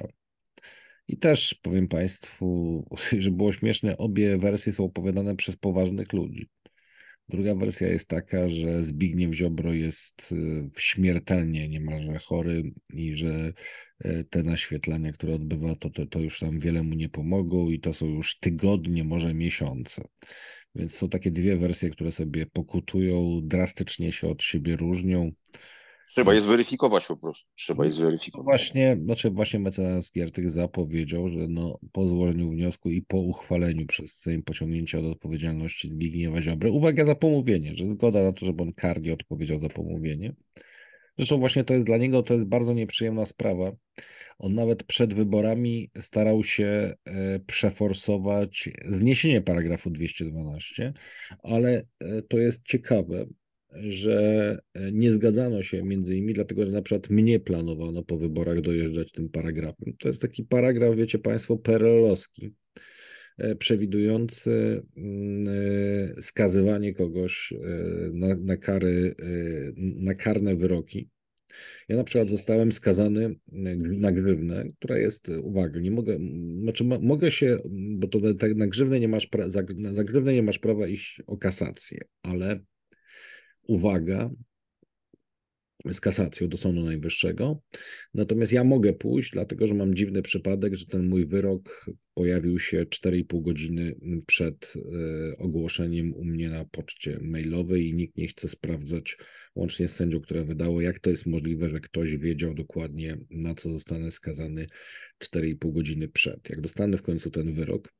I też powiem Państwu, [LAUGHS] że było śmieszne, obie wersje są opowiadane przez poważnych ludzi. Druga wersja jest taka, że Zbigniew Ziobro jest y, śmiertelnie niemalże chory i że y, te naświetlania, które odbywa, to, to, to już tam wiele mu nie pomogą i to są już tygodnie, może miesiące. Więc są takie dwie wersje, które sobie pokutują, drastycznie się od siebie różnią. Trzeba je zweryfikować po prostu. Trzeba je no, zweryfikować. Właśnie, znaczy właśnie mecenas Giertych zapowiedział, że no, po złożeniu wniosku i po uchwaleniu przez Sejm pociągnięcia od odpowiedzialności Zbigniewa Ziobry, uwaga za pomówienie, że zgoda na to, żeby on karnie odpowiedział za pomówienie. Zresztą właśnie to jest dla niego to jest bardzo nieprzyjemna sprawa. On nawet przed wyborami starał się e, przeforsować zniesienie paragrafu 212, ale e, to jest ciekawe, że e, nie zgadzano się między innymi, dlatego że na przykład mnie planowano po wyborach dojeżdżać tym paragrafem. To jest taki paragraf, wiecie Państwo, perelowski, e, przewidujący mm, e, skazywanie kogoś na, na, kary, na karne wyroki. Ja na przykład zostałem skazany na grzywnę, która jest, uwaga, nie mogę, znaczy mogę się, bo to tak na grzywnę nie masz, pra, za, za grzywnę nie masz prawa iść o kasację, ale uwaga z kasacją do Sądu Najwyższego. Natomiast ja mogę pójść, dlatego że mam dziwny przypadek, że ten mój wyrok pojawił się 4,5 godziny przed e, ogłoszeniem u mnie na poczcie mailowej i nikt nie chce sprawdzać, łącznie z sędzią, które wydało, jak to jest możliwe, że ktoś wiedział dokładnie, na co zostanę skazany 4,5 godziny przed. Jak dostanę w końcu ten wyrok,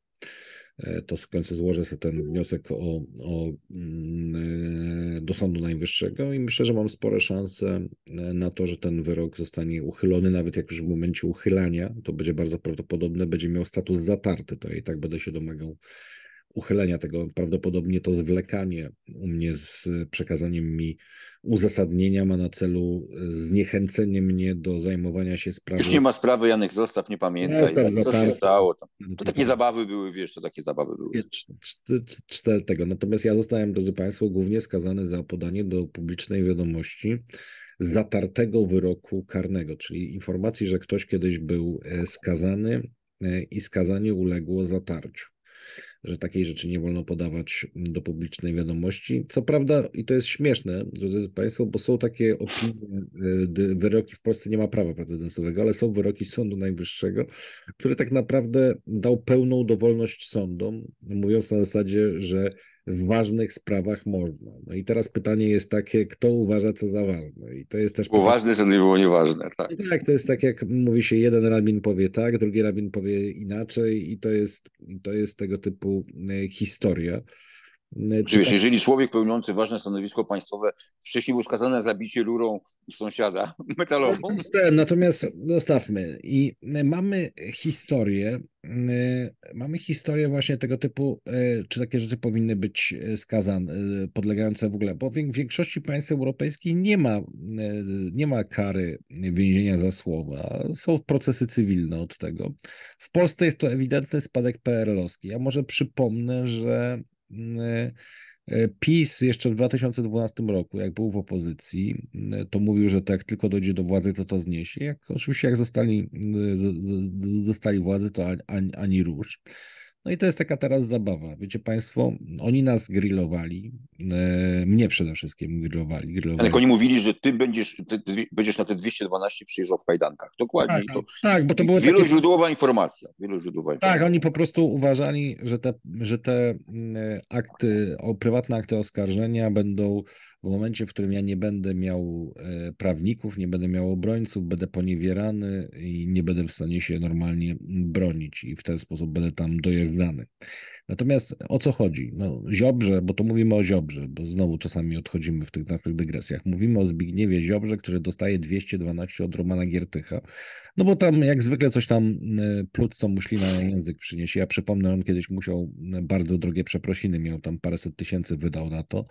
E, to w końcu złożę sobie ten wniosek o, o, mm, e, do Sądu Najwyższego i myślę, że mam spore szanse e, na to, że ten wyrok zostanie uchylony, nawet jak już w momencie uchylania, to będzie bardzo prawdopodobne, będzie miał status zatarty, to ja i tak będę się domagał uchylenia tego, prawdopodobnie to zwlekanie u mnie z przekazaniem mi uzasadnienia ma na celu e, zniechęcenie mnie do zajmowania się sprawą. Już nie ma sprawy, Janek, zostaw, nie pamiętaj. Zostaw, tak, co się stało? Tam. No to takie tak. zabawy były, wiesz, to takie zabawy były. Cztery tego. Natomiast ja zostałem, drodzy Państwo, głównie skazany za podanie do publicznej wiadomości zatartego wyroku karnego, czyli informacji, że ktoś kiedyś był e, skazany e, i skazanie uległo zatarciu że takiej rzeczy nie wolno podawać do publicznej wiadomości. Co prawda, i to jest śmieszne, drodzy Państwo, bo są takie opinie, e, wyroki w Polsce nie ma prawa precedensowego, ale są wyroki Sądu Najwyższego, który tak naprawdę dał pełną dowolność sądom, mówiąc na zasadzie, że w ważnych sprawach można. No i teraz pytanie jest takie, kto uważa co za ważne. I to jest też. Było ważne, że nie było nieważne. Tak. I no tak, to jest tak, jak mówi się, jeden rabin powie tak, drugi rabin powie inaczej, i to jest, to jest tego typu e, historia. Oczywiście, tak... jeżeli człowiek pełniący ważne stanowisko państwowe wcześniej był skazany za zabicie rurą sąsiada [LAUGHS] metalową. Natomiast zostawmy. I y, mamy historię, y, mamy historię właśnie tego typu, y, czy takie rzeczy powinny być skazane, podlegające w ogóle, bo w większości państw europejskich nie ma, nie ma kary więzienia za słowa. Są procesy cywilne od tego. W Polsce jest to ewidentny spadek PRL-owski. Ja może przypomnę, że E, e, PiS jeszcze w 2012 roku, jak był w opozycji, e, to mówił, że tak tylko dojdzie do władzy, to to zniesie. Jak, oczywiście jak zostali, zostali władzy, to ani, ani, ani róż. No i to jest taka teraz zabawa. Wiecie Państwo, oni nas grillowali, e, mnie przede wszystkim grillowali. grillowali. Ale oni mówili, że ty będziesz, ty, ty będziesz na te 212 przyjeżdżał w kajdankach. Dokładnie. Tak, to, tak, tak bo to było wieloźródłowa takie... informacja. Wieloźródłowa tak, informacja. Tak, oni po prostu uważali, że te, że te mm, e, akty, o, prywatne akty oskarżenia będą w momencie, w którym ja nie będę miał e, prawników, nie będę miał obrońców, będę poniewierany i nie będę w stanie się normalnie bronić i w ten sposób będę tam dojeżdżany. Natomiast o co chodzi? No, Ziobrze, bo to mówimy o Ziobrze, bo znowu czasami odchodzimy w tych naszych dygresjach. Mówimy o Zbigniewie Ziobrze, który dostaje 212 od Romana Giertycha, no bo tam jak zwykle coś tam e, plut, co muślina na język przyniesie. Ja przypomnę, on kiedyś musiał bardzo drogie przeprosiny, miał tam paręset tysięcy wydał na to.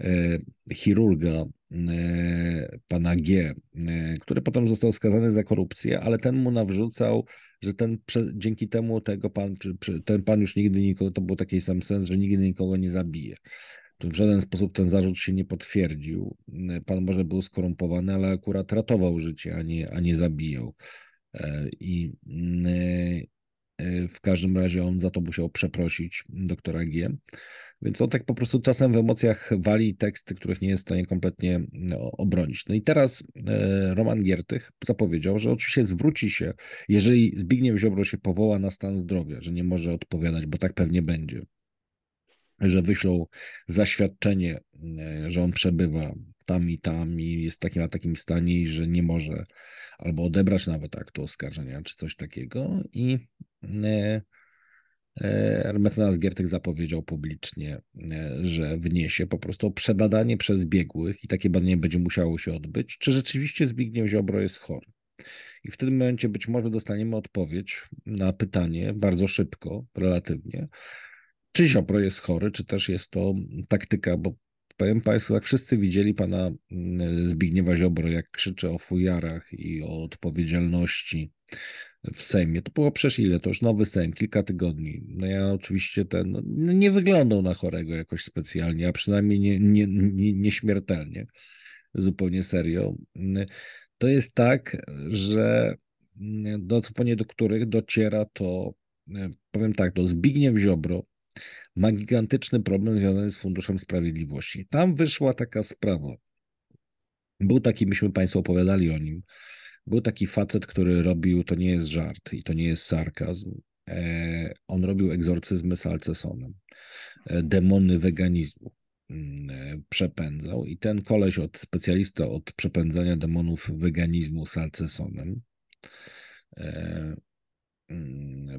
E, chirurga e, pana G, e, który potem został skazany za korupcję, ale ten mu nawrzucał, że ten dzięki temu tego pan, ten pan już nigdy nikogo, to był taki sam sens, że nigdy nikogo nie zabije. W żaden sposób ten zarzut się nie potwierdził. Pan może był skorumpowany, ale akurat ratował życie, a nie, a nie zabijał. I mm, w każdym razie on za to musiał przeprosić doktora G. Więc on tak po prostu czasem w emocjach wali teksty, których nie jest w stanie kompletnie no, obronić. No i teraz e, Roman Giertych zapowiedział, że oczywiście zwróci się, jeżeli Zbigniew Ziobro się powoła na stan zdrowia, że nie może odpowiadać, bo tak pewnie będzie, że wyślą zaświadczenie, e, że on przebywa tam i tam i jest w takim a takim stanie i że nie może albo odebrać nawet aktu oskarżenia czy coś takiego i e, E, mecenas Giertek zapowiedział publicznie, e, że wniesie po prostu przebadanie przez biegłych i takie badanie będzie musiało się odbyć, czy rzeczywiście Zbigniew Ziobro jest chory. I w tym momencie być może dostaniemy odpowiedź na pytanie bardzo szybko, relatywnie, czy Ziobro jest chory, czy też jest to taktyka, bo powiem Państwu, jak wszyscy widzieli pana mm, Zbigniewa Ziobro, jak krzyczy o fujarach i o odpowiedzialności w Sejmie. To było przecież ile? To już nowy Sejm, kilka tygodni. No ja oczywiście ten no, no nie wyglądał na chorego jakoś specjalnie, a przynajmniej nieśmiertelnie, nie, nie, nie zupełnie serio. To jest tak, że do, do których dociera to, powiem tak, to Zbigniew Ziobro ma gigantyczny problem związany z Funduszem Sprawiedliwości. Tam wyszła taka sprawa. Był taki, myśmy Państwu opowiadali o nim był taki facet, który robił, to nie jest żart i to nie jest sarkazm. E, on robił egzorcyzmy z Alcesonem, e, demony weganizmu mm, e, przepędzał i ten koleś od specjalista od przepędzania demonów weganizmu z Alcesonem mm,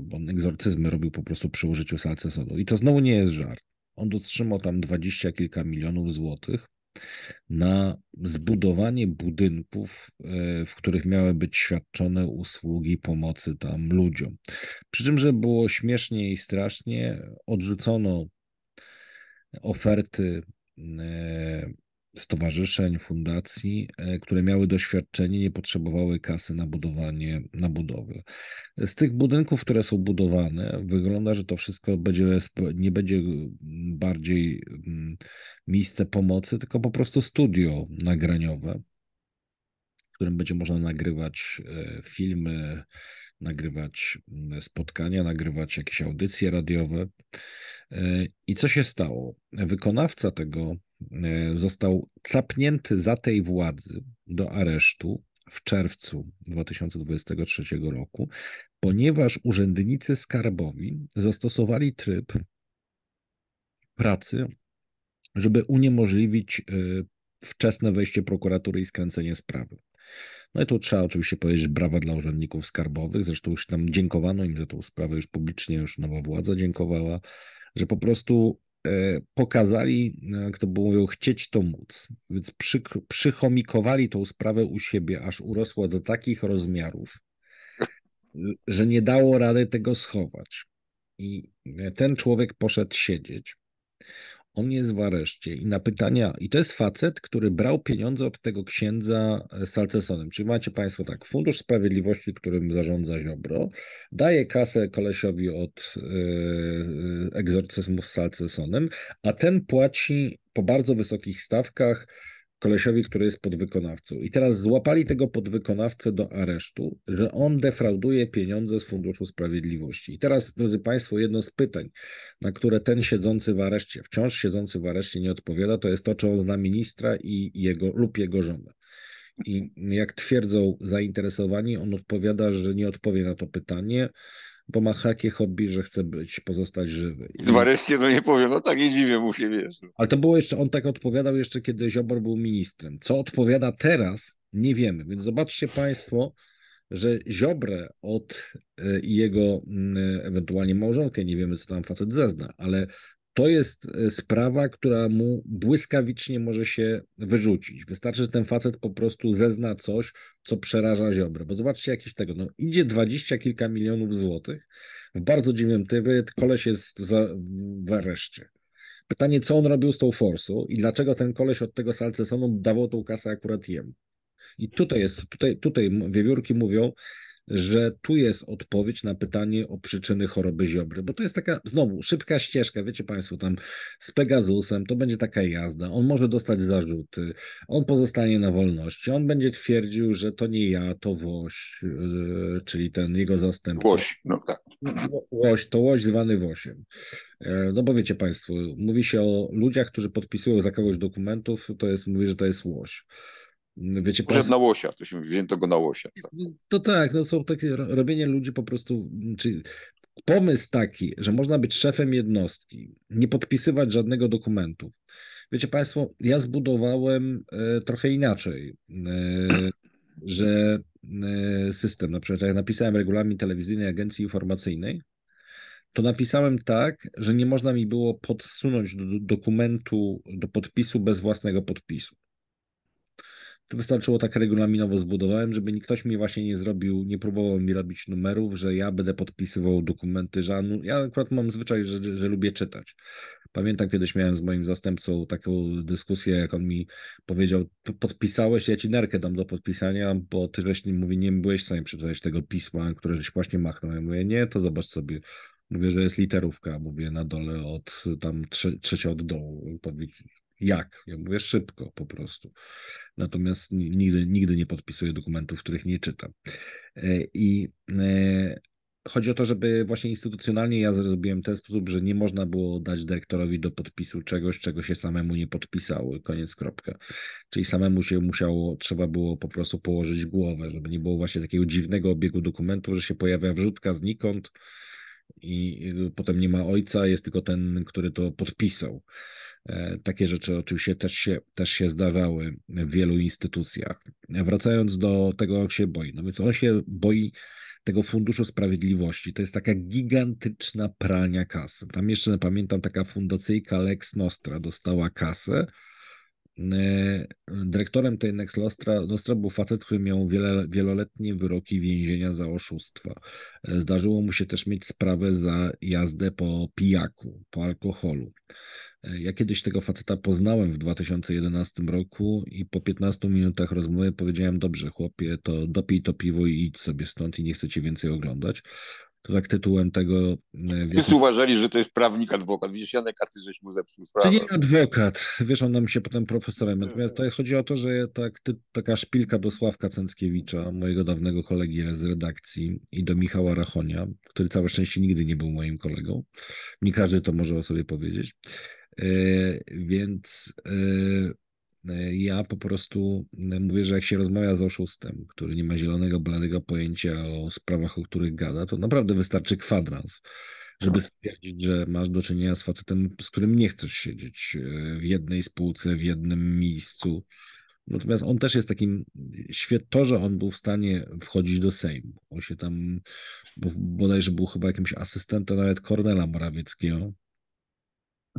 bo on egzorcyzmy robił po prostu przy użyciu salcesonu. I to znowu nie jest żart. On dotrzymał tam dwadzieścia kilka milionów złotych na zbudowanie budynków, e, w których miały być świadczone usługi pomocy tam ludziom. Przy czym, że było śmiesznie i strasznie, odrzucono oferty e, stowarzyszeń, fundacji, e, które miały doświadczenie, nie potrzebowały kasy na budowanie, na budowę. Z tych budynków, które są budowane, wygląda, że to wszystko będzie, nie będzie mm, bardziej mm, miejsce pomocy, tylko po prostu studio nagraniowe, w którym będzie można nagrywać e, filmy, nagrywać mm, spotkania, nagrywać jakieś audycje radiowe. E, I co się stało? Wykonawca tego E, został capnięty za tej władzy do aresztu w czerwcu 2023 roku, ponieważ urzędnicy skarbowi zastosowali tryb pracy, żeby uniemożliwić e, wczesne wejście prokuratury i skręcenie sprawy. No i tu trzeba oczywiście powiedzieć brawa dla urzędników skarbowych, zresztą już tam dziękowano im za tą sprawę, już publicznie już nowa władza dziękowała, że po prostu E, pokazali, jak e, to było chcieć to móc. Więc przy, przychomikowali tą sprawę u siebie, aż urosła do takich rozmiarów, że nie dało rady tego schować. I ten człowiek poszedł siedzieć on jest w areszcie i na pytania, i to jest facet, który brał pieniądze od tego księdza e, Salcesonem. Czyli macie Państwo tak, Fundusz Sprawiedliwości, którym zarządza Ziobro, daje kasę kolesiowi od yy, z Salcesonem, a ten płaci po bardzo wysokich stawkach kolesiowi, który jest podwykonawcą. I teraz złapali tego podwykonawcę do aresztu, że on defrauduje pieniądze z Funduszu Sprawiedliwości. I teraz, drodzy Państwo, jedno z pytań, na które ten siedzący w areszcie, wciąż siedzący w areszcie nie odpowiada, to jest to, czy on zna ministra i jego, lub jego żonę. I jak twierdzą zainteresowani, on odpowiada, że nie odpowie na to pytanie, bo ma takie hobby, że chce być, pozostać żywy. I wreszcie no nie powiem, no tak nie dziwię mu się, wiesz. No. Ale to było jeszcze, on tak odpowiadał jeszcze, kiedy Ziobor był ministrem. Co odpowiada teraz, nie wiemy. Więc zobaczcie Państwo, że Ziobrę od y, jego mm, ewentualnie małżonkę, nie wiemy co tam facet zezna, ale to jest e, sprawa, która mu błyskawicznie może się wyrzucić. Wystarczy, że ten facet po prostu zezna coś, co przeraża Ziobrę. Bo zobaczcie jakiś tego, no idzie dwadzieścia kilka milionów złotych w bardzo dziwnym trybie, koleś jest za, w areszcie. Pytanie, co on robił z tą forsu i dlaczego ten koleś od tego Salcesonu dawał tą kasę akurat jemu. I tutaj jest, tutaj, tutaj wiewiórki mówią, że tu jest odpowiedź na pytanie o przyczyny choroby ziobry, bo to jest taka znowu szybka ścieżka, wiecie Państwo, tam z Pegasusem to będzie taka jazda, on może dostać zarzuty, on pozostanie na wolności, on będzie twierdził, że to nie ja, to Woś, yy, czyli ten jego zastępca. Woś, no tak. Łoś, to Łoś zwany Wosiem. E, no bo wiecie Państwo, mówi się o ludziach, którzy podpisują za kogoś dokumentów, to jest, mówi, że to jest Łoś. Wiecie, Poszedł na łosia, to się wzięto go na łosia. Tak. To tak, no są takie robienie ludzi po prostu, czyli pomysł taki, że można być szefem jednostki, nie podpisywać żadnego dokumentu. Wiecie Państwo, ja zbudowałem e, trochę inaczej, e, [CLEARS THROAT] że e, system, na przykład jak napisałem regulamin telewizyjnej agencji informacyjnej, to napisałem tak, że nie można mi było podsunąć do dokumentu, do podpisu bez własnego podpisu to wystarczyło tak regulaminowo zbudowałem, żeby ktoś mi właśnie nie zrobił, nie próbował mi robić numerów, że ja będę podpisywał dokumenty anu, Ja akurat mam zwyczaj, że, że lubię czytać. Pamiętam kiedyś miałem z moim zastępcą taką dyskusję, jak on mi powiedział, podpisałeś, ja ci nerkę dam do podpisania, bo ty żeś, mówi, nie byłeś w stanie przeczytać tego pisma, które żeś właśnie machnął. Ja mówię, nie, to zobacz sobie. Mówię, że jest literówka, mówię na dole od tam trzecia od dołu jak. Ja mówię szybko po prostu. Natomiast nigdy, nigdy nie podpisuję dokumentów, których nie czytam. E, I e, chodzi o to, żeby właśnie instytucjonalnie ja zrobiłem w ten sposób, że nie można było dać dyrektorowi do podpisu czegoś, czego się samemu nie podpisało. Koniec, kropka. Czyli samemu się musiało, trzeba było po prostu położyć głowę, żeby nie było właśnie takiego dziwnego obiegu dokumentów, że się pojawia wrzutka znikąd i potem nie ma ojca, jest tylko ten, który to podpisał. E, takie rzeczy oczywiście też się, też się zdarzały w wielu instytucjach. Wracając do tego, jak się boi. No więc on się boi tego Funduszu Sprawiedliwości. To jest taka gigantyczna pralnia kasy. Tam jeszcze pamiętam taka fundacyjka Lex Nostra dostała kasę. E, dyrektorem tej Lex Nostra, Nostra był facet, który miał wiele, wieloletnie wyroki więzienia za oszustwa. E, zdarzyło mu się też mieć sprawę za jazdę po pijaku, po alkoholu. E, ja kiedyś tego faceta poznałem w 2011 roku i po 15 minutach rozmowy powiedziałem: Dobrze, chłopie, to dopij to piwo i idź sobie stąd i nie chcę cię więcej oglądać. To tak tytułem tego. Czy e, Wszyscy uważali, że to jest prawnik, adwokat. Widzisz, Janek, a ty żeś mu zepsuł sprawę. To nie adwokat. Wiesz, on nam się potem profesorem. Tak, Natomiast tutaj chodzi o to, że tak, ty, taka szpilka do Sławka Cęckiewicza, mojego dawnego kolegi z redakcji, i do Michała Rachonia, który całe szczęście nigdy nie był moim kolegą. Nie każdy to może o sobie powiedzieć. E, więc e, e, ja po prostu mówię, że jak się rozmawia z oszustem, który nie ma zielonego, bladego pojęcia o sprawach, o których gada, to naprawdę wystarczy kwadrans, żeby tak. stwierdzić, że masz do czynienia z facetem, z którym nie chcesz siedzieć w jednej spółce, w jednym miejscu. Natomiast on też jest takim, to, że on był w stanie wchodzić do Sejmu. On się tam, bo bodajże był chyba jakimś asystentem nawet Kornela Morawieckiego,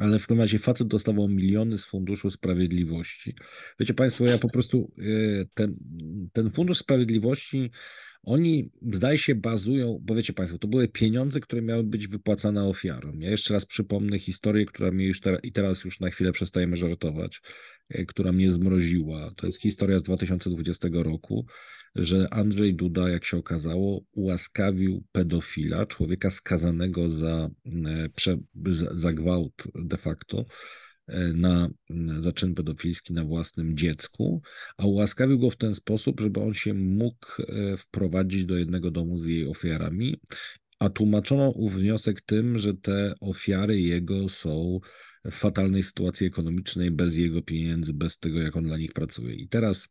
ale w każdym razie facet dostawał miliony z Funduszu Sprawiedliwości. Wiecie Państwo, ja po prostu e, ten, ten Fundusz Sprawiedliwości, oni zdaje się bazują, bo wiecie Państwo, to były pieniądze, które miały być wypłacane ofiarom. Ja jeszcze raz przypomnę historię, która mi już teraz, i teraz już na chwilę przestajemy żartować. E, która mnie zmroziła. To jest historia z 2020 roku, że Andrzej Duda, jak się okazało, ułaskawił pedofila, człowieka skazanego za, e, za gwałt de facto e, na zaczyn pedofilski na własnym dziecku, a ułaskawił go w ten sposób, żeby on się mógł wprowadzić do jednego domu z jej ofiarami, a tłumaczono wniosek tym, że te ofiary jego są w fatalnej sytuacji ekonomicznej, bez jego pieniędzy, bez tego, jak on dla nich pracuje. I teraz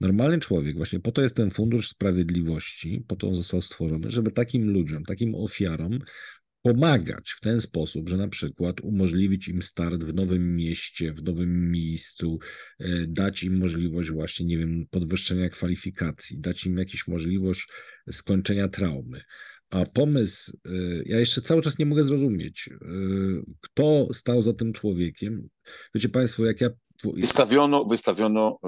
normalny człowiek, właśnie po to jest ten Fundusz Sprawiedliwości, po to on został stworzony, żeby takim ludziom, takim ofiarom pomagać w ten sposób, że na przykład umożliwić im start w nowym mieście, w nowym miejscu, e, dać im możliwość właśnie, nie wiem, podwyższenia kwalifikacji, dać im jakąś możliwość skończenia traumy a pomysł, y, ja jeszcze cały czas nie mogę zrozumieć, y, kto stał za tym człowiekiem. Wiecie Państwo, jak ja. Wystawiono, wystawiono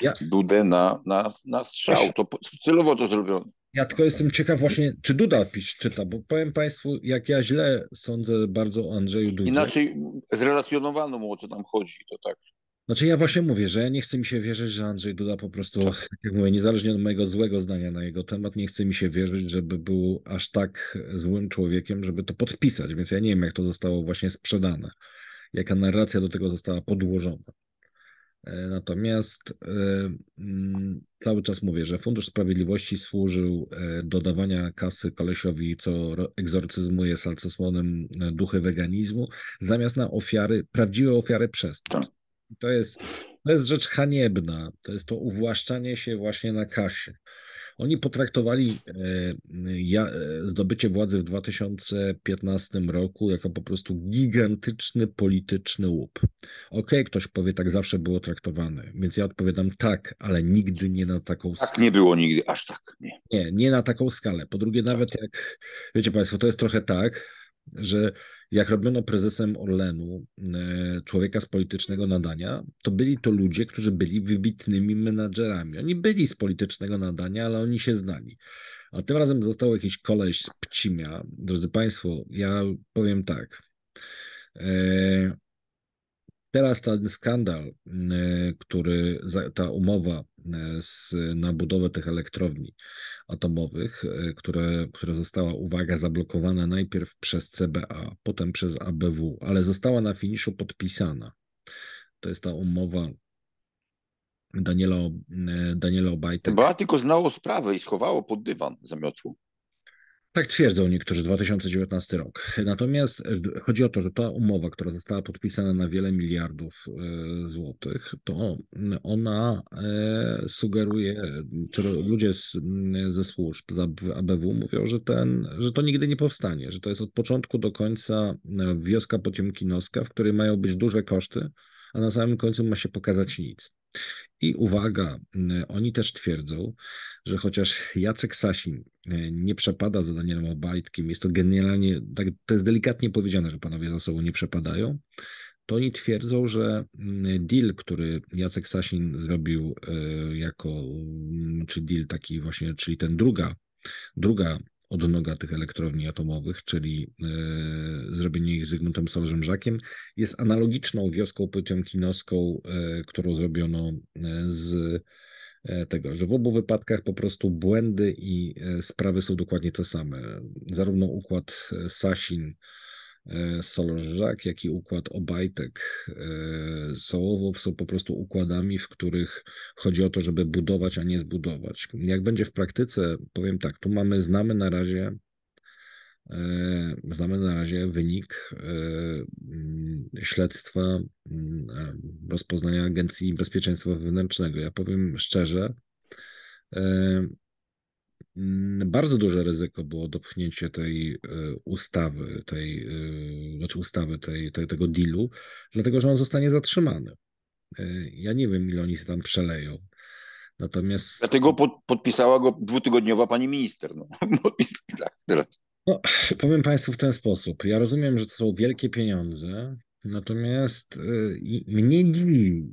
ja... Dudę na, na, na strzał. To celowo to zrobiono. Ja tylko jestem ciekaw właśnie, czy Duda pisz, czyta, bo powiem Państwu, jak ja źle sądzę bardzo o Andrzeju Dudzie. Inaczej zrelacjonowano mu, o co tam chodzi, to tak. Znaczy ja właśnie mówię, że nie chce mi się wierzyć, że Andrzej Duda po prostu, tak. tak. jak mówię, niezależnie od mojego złego zdania na jego temat, nie chce mi się wierzyć, żeby był aż tak złym człowiekiem, żeby to podpisać, więc ja nie wiem, jak to zostało właśnie sprzedane, jaka narracja do tego została podłożona. E, natomiast e, mm, cały czas mówię, że Fundusz Sprawiedliwości służył e, do dawania kasy kolesiowi, co egzorcyzmuje salcesłonem duchy weganizmu, zamiast na ofiary, prawdziwe ofiary przestępstw. Tak. To jest, to jest rzecz haniebna. To jest to uwłaszczanie się właśnie na kasie Oni potraktowali e, e, zdobycie władzy w 2015 roku jako po prostu gigantyczny polityczny łup. Ok, ktoś powie, tak zawsze było traktowane, więc ja odpowiadam tak, ale nigdy nie na taką tak skalę. Tak nie było nigdy, aż tak. Nie, nie, nie na taką skalę. Po drugie, nawet tak. jak, wiecie Państwo, to jest trochę tak, że jak robiono prezesem Orlenu e, człowieka z politycznego nadania, to byli to ludzie, którzy byli wybitnymi menadżerami. Oni byli z politycznego nadania, ale oni się znali. A tym razem został jakiś koleś z Pcimia. Drodzy Państwo, ja powiem tak. E, Teraz ten skandal, mm, e, który ta umowa e, z, na budowę tych elektrowni atomowych, e, które, która została, uwaga, zablokowana najpierw przez CBA, potem przez ABW, ale została na finiszu podpisana. To jest ta umowa Daniela, Daniela Obajtek. Była tylko znało sprawę i schowało pod dywan zamiotu. Tak twierdzą niektórzy, 2019 rok. Natomiast chodzi o to, że ta umowa, która została podpisana na wiele miliardów e, złotych, to ona e, sugeruje, czy ludzie z, ze służb, z ABW mówią, że, ten, że to nigdy nie powstanie, że to jest od początku do końca e, wioska potiomkinowska, w której mają być duże koszty, a na samym końcu ma się pokazać nic. I uwaga, mm, oni też twierdzą, że chociaż Jacek Sasin e, nie przepada za Danielem Obajtkiem, jest to genialnie, tak, to jest delikatnie powiedziane, że panowie za sobą nie przepadają, to oni twierdzą, że mm, deal, który Jacek Sasin zrobił e, jako, mm, czy deal taki właśnie, czyli ten druga, druga odnoga tych elektrowni atomowych, czyli e, zrobienie ich Zygmuntem Solżem Żakiem, jest analogiczną wioską pytionkinowską, e, którą zrobiono e, z tego, że w obu wypadkach po prostu błędy i sprawy są dokładnie te same. Zarówno układ Sasin, E, Solżak, jak i układ Obajtek e, Sołowow są po prostu układami, w których chodzi o to, żeby budować, a nie zbudować. Jak będzie w praktyce, powiem tak, tu mamy, znamy na razie e, Znamy na razie wynik mm, śledztwa mm, rozpoznania Agencji Bezpieczeństwa Wewnętrznego. Ja powiem szczerze, Mm, bardzo duże ryzyko było dopchnięcie tej e, ustawy, tej, e, znaczy ustawy, tej, tej, tego dealu, dlatego że on zostanie zatrzymany. E, ja nie wiem, ile oni się tam przeleją. Natomiast. Dlatego pod, podpisała go dwutygodniowa pani minister. No. [LAUGHS] Tak no. powiem Państwu w ten sposób. Ja rozumiem, że to są wielkie pieniądze, natomiast mnie dziwi,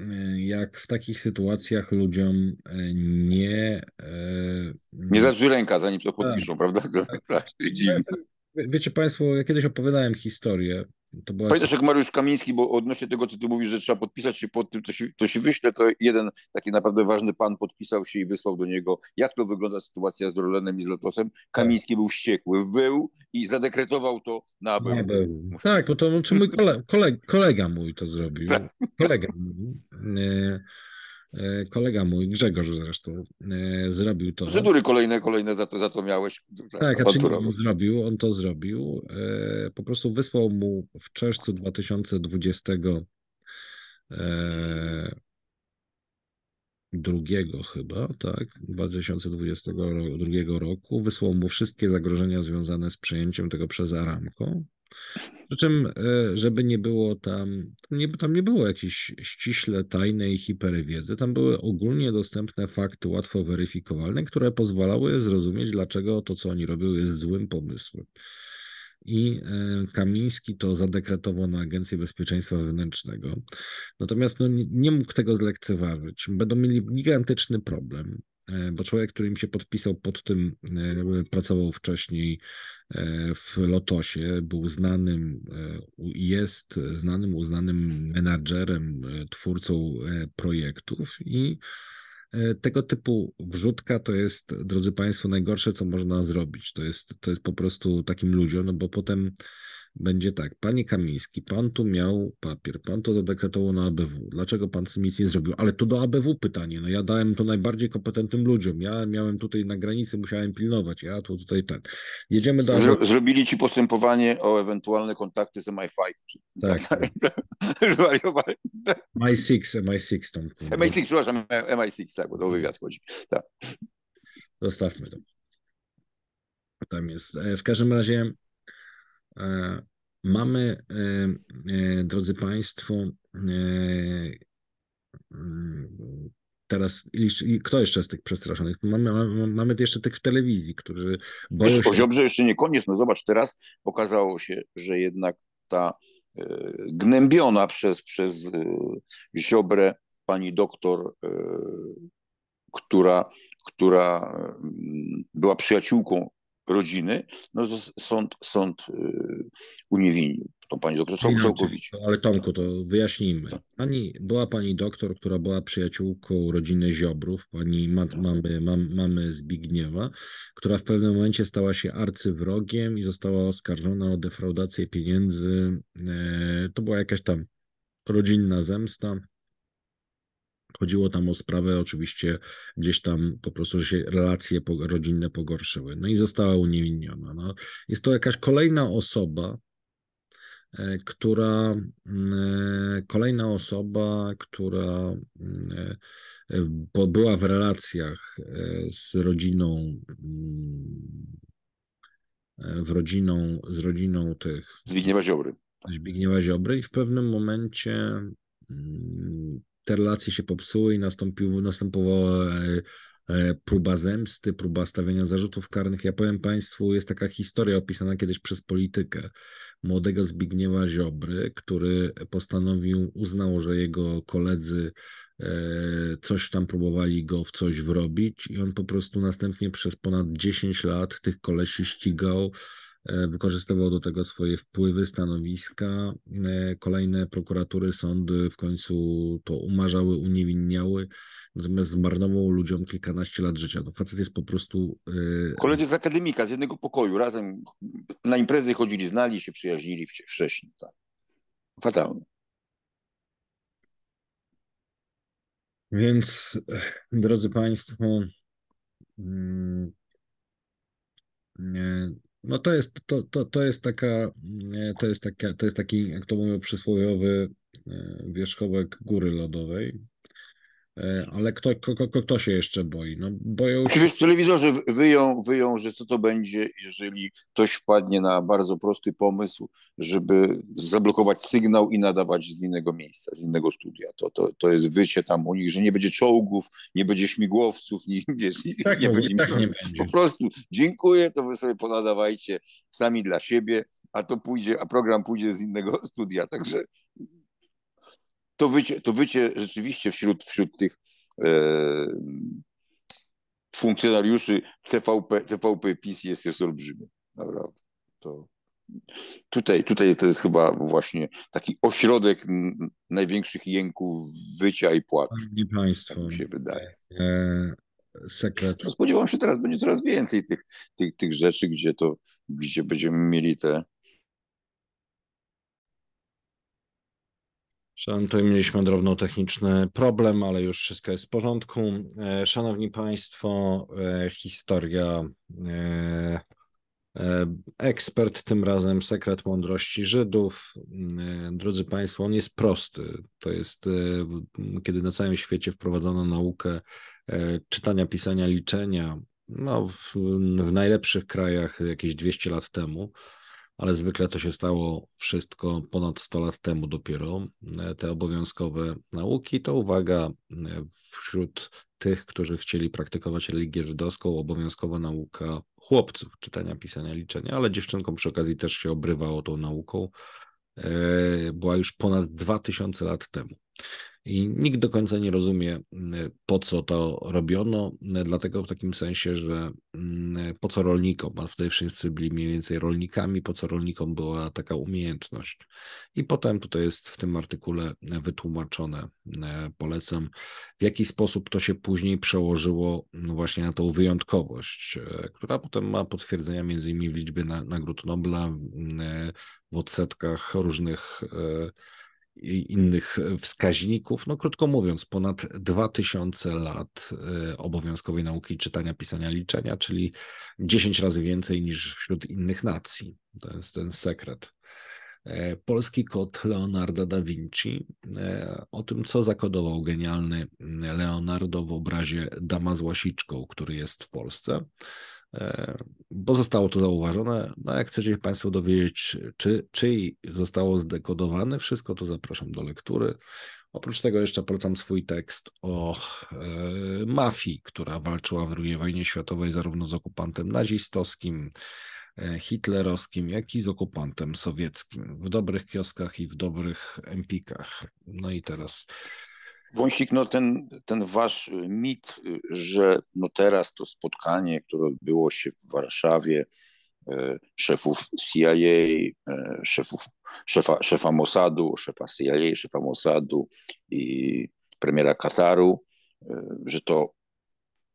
Y, jak w takich sytuacjach ludziom y, nie. Y, nie zadrży ręka, zanim to podpiszą, tak, prawda? Tak, [LAUGHS] tak. Wiecie Państwo, ja kiedyś opowiadałem historię to była... Pamiętasz jak Mariusz Kamiński, bo odnośnie tego, co ty mówisz, że trzeba podpisać się pod tym, to się, to się wyśle, to jeden taki naprawdę ważny pan podpisał się i wysłał do niego, jak to wygląda sytuacja z Rolenem i z Lotosem. Kamiński był wściekły, wył i zadekretował to na był. był. Tak, bo to czy mój kolega, kolega, kolega mój to zrobił. Tak. Kolega mój. E, E, kolega mój, Grzegorz zresztą, e, zrobił to. Procedury kolejne, kolejne za to, za to miałeś. Tak, znaczy on zrobił, on to zrobił. E, po prostu wysłał mu w czerwcu 2020 drugiego chyba, tak, 2022 roku, wysłał mu wszystkie zagrożenia związane z przejęciem tego przez Aramko. Przy czym, e, żeby nie było tam, tam nie, tam nie było jakiejś ściśle tajnej hiperwiedzy, tam były ogólnie dostępne fakty łatwo weryfikowalne, które pozwalały zrozumieć, dlaczego to, co oni robiły, jest złym pomysłem. I e, Kamiński to zadekretował na Agencję Bezpieczeństwa Wewnętrznego. Natomiast no, nie, nie mógł tego zlekceważyć. Będą mieli gigantyczny problem. E, bo człowiek, który im się podpisał pod tym, e, pracował wcześniej e, w Lotosie, był znanym, jest znanym, uznanym menadżerem, twórcą projektów i tego typu wrzutka to jest, drodzy Państwo, najgorsze, co można zrobić. To jest, to jest po prostu takim ludziom, no bo potem będzie tak, panie Kamiński, pan tu miał papier, pan to zadekretował na ABW, dlaczego pan nic nie zrobił? Ale to do ABW pytanie, no ja dałem to najbardziej kompetentnym ludziom, ja miałem tutaj na granicy, musiałem pilnować, ja tu tutaj ten. Tak. Jedziemy do ABW. Zrobili ci postępowanie o ewentualne kontakty z MI5. Czy... Tak. tak. [LAUGHS] Zwariowali. MI6, MI6 tam. MI6, przepraszam, MI6, tak, bo do wywiad chodzi. Tak. Zostawmy to. Tam jest. E, w każdym razie E, mamy, e, e, drodzy Państwo, teraz, kto jeszcze z tych przestraszonych? Mamy, mamy jeszcze tych w telewizji, którzy boją Wiesz, się... Ziobrze jeszcze nie koniec, no zobacz, teraz pokazało się, że jednak ta gnębiona przez, przez Ziobrę pani doktor, która, która mm, była przyjaciółką rodziny, no sąd, sąd y, uniewinnił tą pani doktor Inaczej, całkowicie. No, ale Tomku, to wyjaśnijmy. Tak. Pani, była pani doktor, która była przyjaciółką rodziny Ziobrów, pani mat, tak. mamy, mam, mamy Zbigniewa, która w pewnym momencie stała się arcywrogiem i została oskarżona o defraudację pieniędzy. E, to była jakaś tam rodzinna zemsta. Chodziło tam o sprawę oczywiście gdzieś tam po prostu, że się relacje rodzinne pogorszyły. No i została uniewinniona. No, jest to jakaś kolejna osoba, e, która mm, e, kolejna osoba, która mm, e, była w relacjach z rodziną mm, w rodziną, z rodziną tych Zbigniewa Ziobry. Zbigniewa Ziobry i w pewnym momencie te relacje się popsuły i nastąpił, następowała e, e, próba zemsty, próba stawiania zarzutów karnych. Ja powiem Państwu, jest taka historia opisana kiedyś przez politykę młodego Zbigniewa Ziobry, który postanowił, uznał, że jego koledzy e, coś tam próbowali go w coś wrobić i on po prostu następnie przez ponad 10 lat tych kolesi ścigał, E, wykorzystywał do tego swoje wpływy, stanowiska. E, kolejne prokuratury, sądy w końcu to umarzały, uniewinniały, natomiast zmarnował ludziom kilkanaście lat życia. To no, facet jest po prostu... E, Koledzy z akademika, z jednego pokoju, razem na imprezy chodzili, znali się, przyjaźnili wcześniej. Tak. Fatalnie. Więc, drodzy Państwo, mm, no to jest, to, to, to jest taka, mm, e, to jest taka, to jest taki, jak to mówią, przysłowiowy e, wierzchołek góry lodowej, E, ale kto, kto, kto się jeszcze boi? No, boją się... Oczywiście w telewizorze wyją, wyją, że co to będzie, jeżeli ktoś wpadnie na bardzo prosty pomysł, żeby zablokować sygnał i nadawać z innego miejsca, z innego studia. To, to, to jest wycie tam u nich, że nie będzie czołgów, nie będzie śmigłowców, nie, wiesz, tak, nie, będzie, tak nie będzie. Po prostu dziękuję, to wy sobie ponadawajcie sami dla siebie, a to pójdzie, a program pójdzie z innego studia. Także to wycie, to wycie rzeczywiście wśród, wśród tych e, funkcjonariuszy TVP, TVP PiS jest, jest olbrzymie. Naprawdę. To tutaj, tutaj to jest chyba właśnie taki ośrodek największych jęków wycia i płaczu. Szanowni Państwo. Tak mi się wydaje. E, sekret. No spodziewam się teraz, będzie coraz więcej tych, tych, tych rzeczy, gdzie to, gdzie będziemy mieli te Szanowni, mieliśmy drobno-techniczny problem, ale już wszystko jest w porządku. E, szanowni Państwo, e, historia. E, ekspert, tym razem sekret mądrości Żydów. Drodzy Państwo, on jest prosty. To jest, kiedy na całym świecie wprowadzono naukę czytania, pisania, liczenia, no, w, w najlepszych krajach jakieś 200 lat temu ale zwykle to się stało wszystko ponad 100 lat temu dopiero. E, te obowiązkowe nauki to uwaga e, wśród tych, którzy chcieli praktykować religię żydowską, obowiązkowa nauka chłopców czytania, pisania, liczenia, ale dziewczynkom przy okazji też się obrywało tą nauką. E, była już ponad 2000 lat temu. I nikt do końca nie rozumie, mm, po co to robiono, mm, dlatego w takim sensie, że mm, po co rolnikom, a wtedy wszyscy byli mniej więcej rolnikami, po co rolnikom była taka umiejętność. I potem tutaj jest w tym artykule wytłumaczone, polecam, w jaki sposób to się później przełożyło właśnie na tą wyjątkowość, e, która potem ma potwierdzenia między innymi w liczbie nagród Nobla, w odsetkach różnych e, innych e, wskaźników. No krótko mówiąc, ponad 2000 lat e, obowiązkowej nauki czytania, pisania, liczenia, czyli 10 razy więcej niż wśród innych nacji. To jest ten sekret. E, polski kot Leonarda da Vinci, o tym, co zakodował genialny mm, Leonardo w obrazie Dama z łasiczką, który jest w Polsce. E, bo zostało to zauważone. No jak chcecie się Państwo dowiedzieć, czy, czy zostało zdekodowane wszystko, to zapraszam do lektury. Oprócz tego jeszcze polecam swój tekst o e, mafii, która walczyła w II wojnie światowej zarówno z okupantem nazistowskim, e, hitlerowskim, jak i z okupantem sowieckim w dobrych kioskach i w dobrych empikach. No i teraz Wąsik, no ten, ten wasz y, mit, y, że no teraz to spotkanie, które odbyło się w Warszawie, y, szefów CIA, szefów, szefa, szefa Mossadu, szefa CIA, szefa Mossadu i premiera Kataru, że to,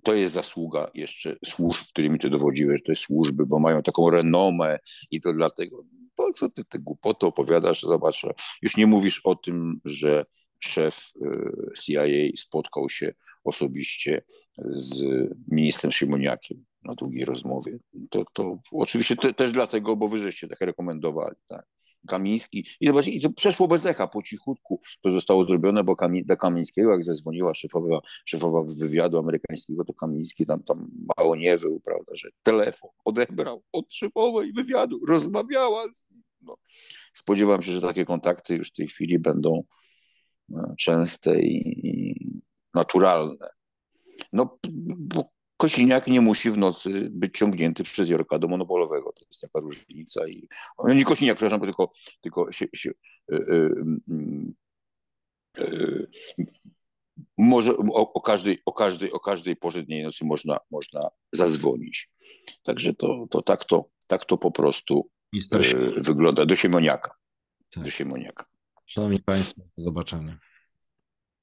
to jest zasługa jeszcze służb, którymi ty dowodziłeś, jest służby, bo mają taką renomę i to dlatego, po co ty te głupoty opowiadasz, zobacz, no, już nie mówisz o tym, że szef y, CIA spotkał się osobiście z ministrem Szymoniakiem na długiej rozmowie. To, to oczywiście te, też dlatego, bo wy żeście tak rekomendowali. Tak. Kamiński i to, i to przeszło bez echa, po cichutku to zostało zrobione, bo Kami, dla Kamińskiego jak zadzwoniła szefowa, szefowa wywiadu amerykańskiego, to Kamiński tam, tam mało nie był, prawda, że telefon odebrał od szefowej wywiadu, rozmawiała z nim. No. Spodziewam się, że takie kontakty już w tej chwili będą częste i naturalne. No, bo Kosiniak nie musi w nocy być ciągnięty przez Jorka do monopolowego. To jest taka różnica. I... No nie Kosiniak, przepraszam, tylko, tylko się, się, y, y, y, może o, o, każdej, o, każdej, o każdej porze dnia i nocy można, można zadzwonić. Także to, to, tak, to tak to po prostu wygląda do Siemoniaka. Tak. Do Siemoniaka. Szanowni Państwo, do zobaczenia.